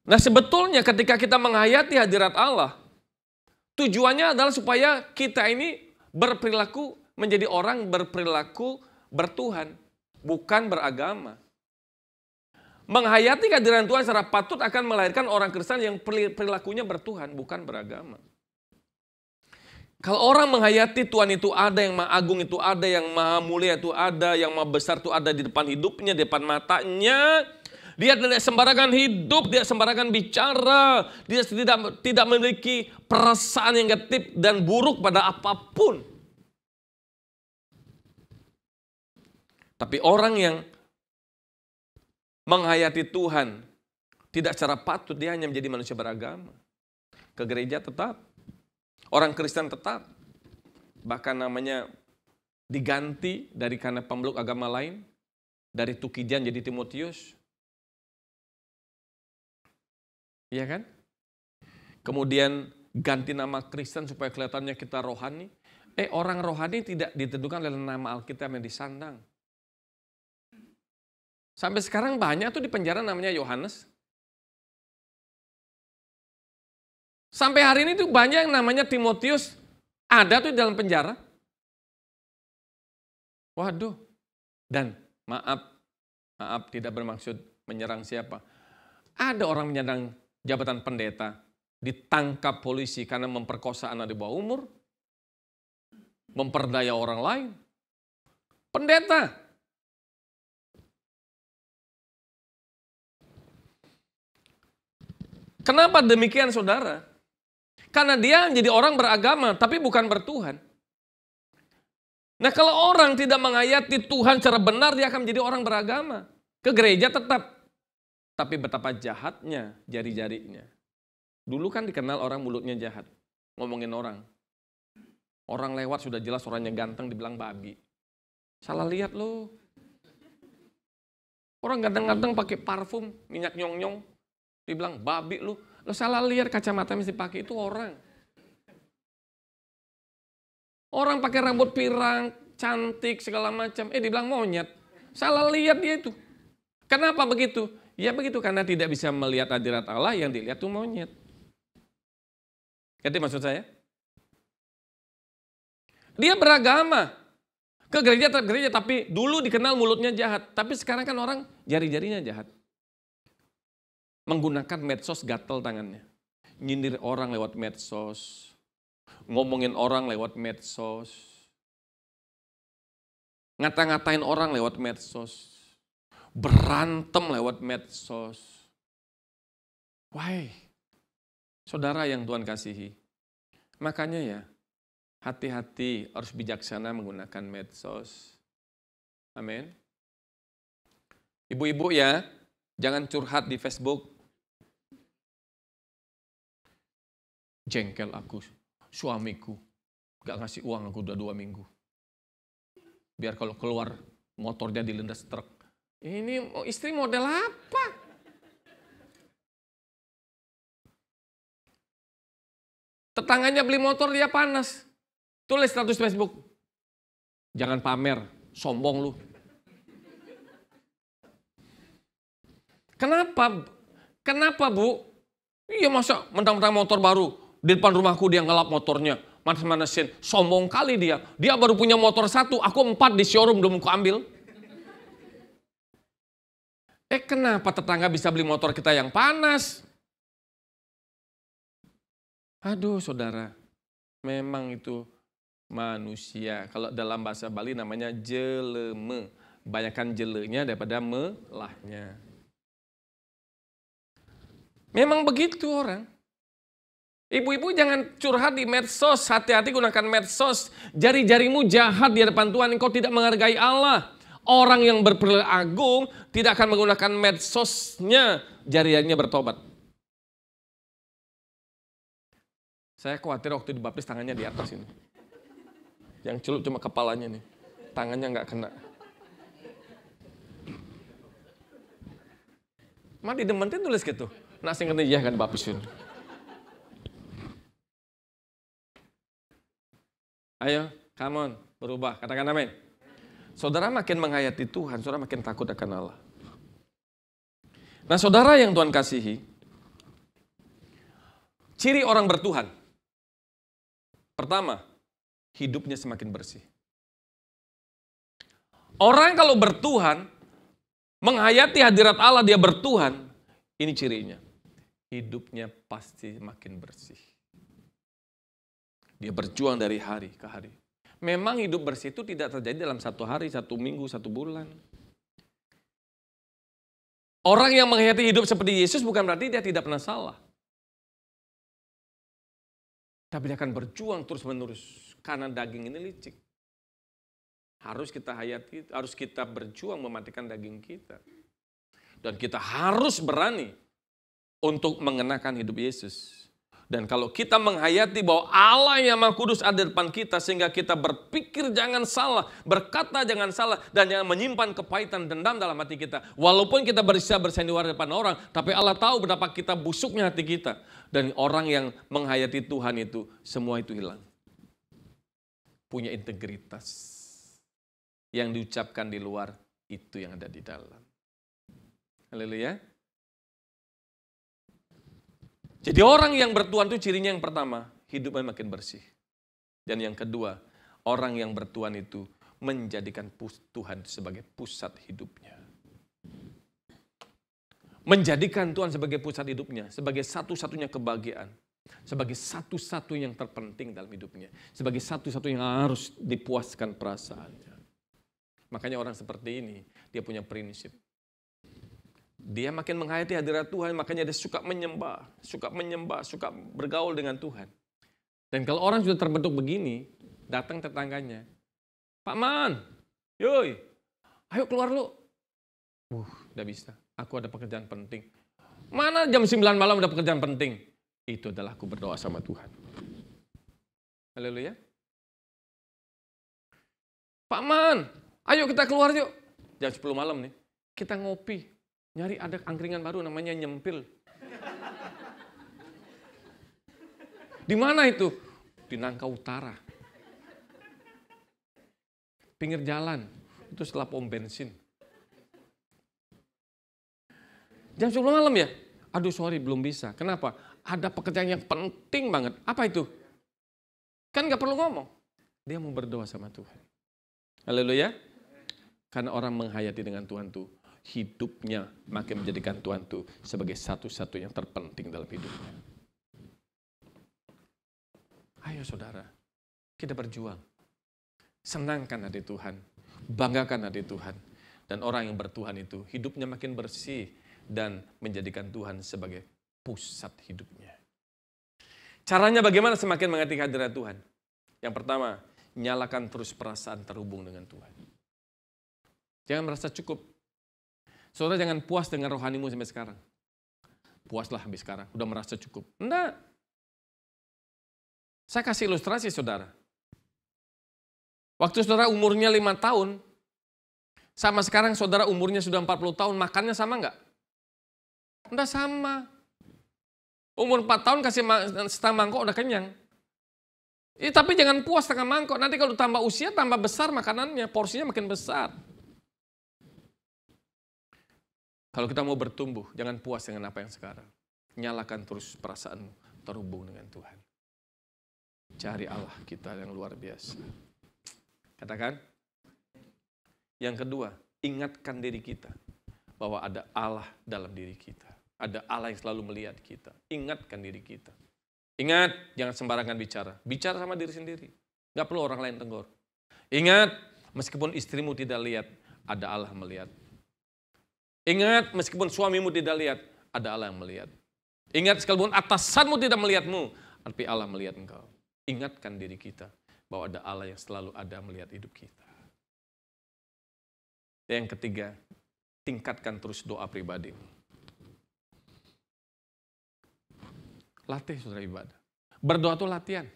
Nah sebetulnya ketika kita menghayati hadirat Allah, tujuannya adalah supaya kita ini berperilaku menjadi orang berperilaku bertuhan, bukan beragama. Menghayati kehadiran Tuhan secara patut akan melahirkan orang Kristen yang perilakunya bertuhan, bukan beragama. Kalau orang menghayati Tuhan itu ada, yang maha agung itu ada, yang maha mulia itu ada, yang maha besar itu ada di depan hidupnya, di depan matanya, dia tidak sembarangan hidup, dia sembarangan bicara, dia tidak tidak memiliki perasaan yang ketip dan buruk pada apapun. Tapi orang yang menghayati Tuhan tidak secara patut dia hanya menjadi manusia beragama. Ke gereja tetap, orang Kristen tetap, bahkan namanya diganti dari karena pemeluk agama lain dari Tukijan jadi Timotius Iya kan? Kemudian ganti nama Kristen supaya kelihatannya kita rohani. Eh orang rohani tidak ditentukan oleh nama Alkitab yang disandang. Sampai sekarang banyak tuh di penjara namanya Yohanes. Sampai hari ini tuh banyak yang namanya Timotius ada tuh di dalam penjara. Waduh. Dan maaf, maaf tidak bermaksud menyerang siapa. Ada orang menyandang jabatan pendeta, ditangkap polisi karena memperkosa anak di bawah umur, memperdaya orang lain. Pendeta. Kenapa demikian saudara? Karena dia menjadi orang beragama tapi bukan bertuhan. Nah kalau orang tidak menghayati Tuhan secara benar dia akan menjadi orang beragama. Ke gereja tetap, tapi betapa jahatnya jari-jarinya. Dulu kan dikenal orang mulutnya jahat. Ngomongin orang. Orang lewat sudah jelas orangnya ganteng dibilang babi. Salah lihat lo. Orang ganteng-ganteng pakai parfum, minyak nyong-nyong. Dibilang babi lu. Lo salah lihat kacamata mesti pakai itu orang. Orang pakai rambut pirang, cantik segala macam. Eh dibilang monyet. Salah lihat dia itu. Kenapa begitu? Ya begitu, karena tidak bisa melihat hadirat Allah, yang dilihat itu monyet. Ngerti maksud saya? Dia beragama, ke gereja tetap gereja, tapi dulu dikenal mulutnya jahat. Tapi sekarang kan orang jari-jarinya jahat. Menggunakan medsos gatel tangannya. Nyindir orang lewat medsos. Ngomongin orang lewat medsos. Ngata-ngatain orang lewat medsos berantem lewat medsos. Why? Saudara yang Tuhan kasihi. Makanya ya, hati-hati harus bijaksana menggunakan medsos. Amin. Ibu-ibu ya, jangan curhat di Facebook. Jengkel aku, suamiku. Gak ngasih uang aku udah dua minggu. Biar kalau keluar motornya dilindas truk. Ini istri model apa? Tetangganya beli motor dia panas. Tulis status Facebook. Jangan pamer, sombong lu. Kenapa? Kenapa bu? Iya masa mentang-mentang motor baru. Di depan rumahku dia ngelap motornya. mana-mana Manasin, sombong kali dia. Dia baru punya motor satu, aku empat di showroom belum aku ambil. Eh kenapa tetangga bisa beli motor kita yang panas? Aduh saudara, memang itu manusia. Kalau dalam bahasa Bali namanya jeleme. Banyakan jelenya daripada melahnya. Memang begitu orang. Ibu-ibu jangan curhat di medsos, hati-hati gunakan medsos. Jari-jarimu jahat di hadapan Tuhan, engkau tidak menghargai Allah. Orang yang berperilaku agung tidak akan menggunakan medsosnya jariannya bertobat. Saya khawatir waktu dibaptis tangannya di atas ini. Yang celup cuma kepalanya nih. Tangannya nggak kena. Mah di dementin tulis gitu. Nah sing kena iya kan ini. Ayo, come on, berubah. Katakan amin. Saudara makin menghayati Tuhan, saudara makin takut akan Allah. Nah saudara yang Tuhan kasihi, ciri orang bertuhan. Pertama, hidupnya semakin bersih. Orang kalau bertuhan, menghayati hadirat Allah, dia bertuhan, ini cirinya. Hidupnya pasti makin bersih. Dia berjuang dari hari ke hari. Memang hidup bersih itu tidak terjadi dalam satu hari, satu minggu, satu bulan. Orang yang menghayati hidup seperti Yesus bukan berarti dia tidak pernah salah. Tapi dia akan berjuang terus-menerus karena daging ini licik. Harus kita hayati, harus kita berjuang mematikan daging kita. Dan kita harus berani untuk mengenakan hidup Yesus. Dan kalau kita menghayati bahwa Allah yang Maha Kudus ada di depan kita sehingga kita berpikir jangan salah, berkata jangan salah dan jangan menyimpan kepahitan dendam dalam hati kita. Walaupun kita bersih bersandiwara depan orang, tapi Allah tahu betapa kita busuknya hati kita. Dan orang yang menghayati Tuhan itu semua itu hilang. Punya integritas. Yang diucapkan di luar itu yang ada di dalam. Haleluya. Jadi orang yang bertuan itu cirinya yang pertama, hidupnya makin bersih. Dan yang kedua, orang yang bertuan itu menjadikan Tuhan sebagai pusat hidupnya. Menjadikan Tuhan sebagai pusat hidupnya, sebagai satu-satunya kebahagiaan. Sebagai satu-satu yang terpenting dalam hidupnya. Sebagai satu-satu yang harus dipuaskan perasaannya. Makanya orang seperti ini, dia punya prinsip. Dia makin menghayati hadirat Tuhan, makanya dia suka menyembah, suka menyembah, suka bergaul dengan Tuhan. Dan kalau orang sudah terbentuk begini, datang tetangganya. Pak Man, yoi, ayo keluar lu. Uh, udah bisa. Aku ada pekerjaan penting. Mana jam 9 malam ada pekerjaan penting? Itu adalah aku berdoa sama Tuhan. Haleluya. Pak Man, ayo kita keluar yuk. Jam 10 malam nih. Kita ngopi. Nyari ada angkringan baru namanya nyempil. Di mana itu? Di Nangka Utara. Pinggir jalan. Itu setelah pom bensin. Jam 10 malam ya? Aduh sorry belum bisa. Kenapa? Ada pekerjaan yang penting banget. Apa itu? Kan gak perlu ngomong. Dia mau berdoa sama Tuhan. Haleluya. Karena orang menghayati dengan Tuhan tuh hidupnya, makin menjadikan Tuhan itu sebagai satu-satu yang terpenting dalam hidupnya. Ayo saudara, kita berjuang. Senangkan hati Tuhan, banggakan hati Tuhan. Dan orang yang bertuhan itu hidupnya makin bersih dan menjadikan Tuhan sebagai pusat hidupnya. Caranya bagaimana semakin mengerti hadirat Tuhan? Yang pertama, nyalakan terus perasaan terhubung dengan Tuhan. Jangan merasa cukup Saudara jangan puas dengan rohanimu sampai sekarang. Puaslah habis sekarang, udah merasa cukup. Enggak. Saya kasih ilustrasi saudara. Waktu saudara umurnya 5 tahun, sama sekarang saudara umurnya sudah 40 tahun, makannya sama enggak? Enggak sama. Umur 4 tahun kasih setengah mangkok udah kenyang. Ya, tapi jangan puas setengah mangkok. Nanti kalau tambah usia, tambah besar makanannya, porsinya makin besar. Kalau kita mau bertumbuh, jangan puas dengan apa yang sekarang. Nyalakan terus perasaan terhubung dengan Tuhan. Cari Allah kita yang luar biasa. Katakan. Yang kedua, ingatkan diri kita bahwa ada Allah dalam diri kita. Ada Allah yang selalu melihat kita. Ingatkan diri kita. Ingat, jangan sembarangan bicara. Bicara sama diri sendiri. Gak perlu orang lain tenggor. Ingat, meskipun istrimu tidak lihat, ada Allah melihat Ingat meskipun suamimu tidak lihat, ada Allah yang melihat. Ingat sekalipun atasanmu tidak melihatmu, tapi Allah melihat engkau. Ingatkan diri kita bahwa ada Allah yang selalu ada melihat hidup kita. Dan yang ketiga, tingkatkan terus doa pribadi. Latih saudara ibadah. Berdoa itu latihan.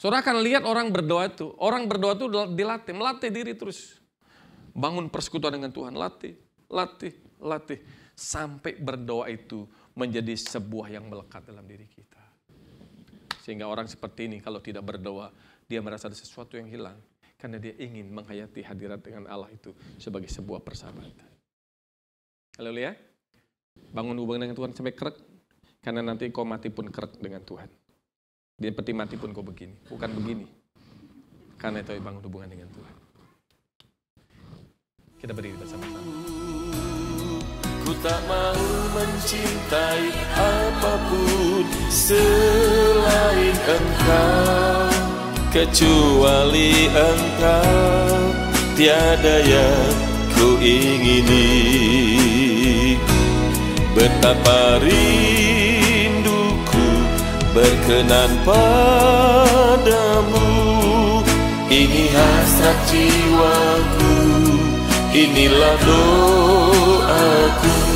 Saudara akan lihat orang berdoa itu, orang berdoa itu dilatih, melatih diri terus. Bangun persekutuan dengan Tuhan, latih, latih, latih. Sampai berdoa itu menjadi sebuah yang melekat dalam diri kita. Sehingga orang seperti ini kalau tidak berdoa, dia merasa ada sesuatu yang hilang. Karena dia ingin menghayati hadirat dengan Allah itu sebagai sebuah persahabatan. kalau lihat Bangun hubungan dengan Tuhan sampai krek. Karena nanti kau mati pun krek dengan Tuhan. Dia peti mati pun kau begini. Bukan begini. Karena itu bangun hubungan dengan Tuhan. Kita berdiri bersama-sama. Ku tak mau mencintai apapun selain engkau Kecuali engkau tiada yang ku ingini Betapa rinduku berkenan padamu Ini hasrat jiwaku Inilah doaku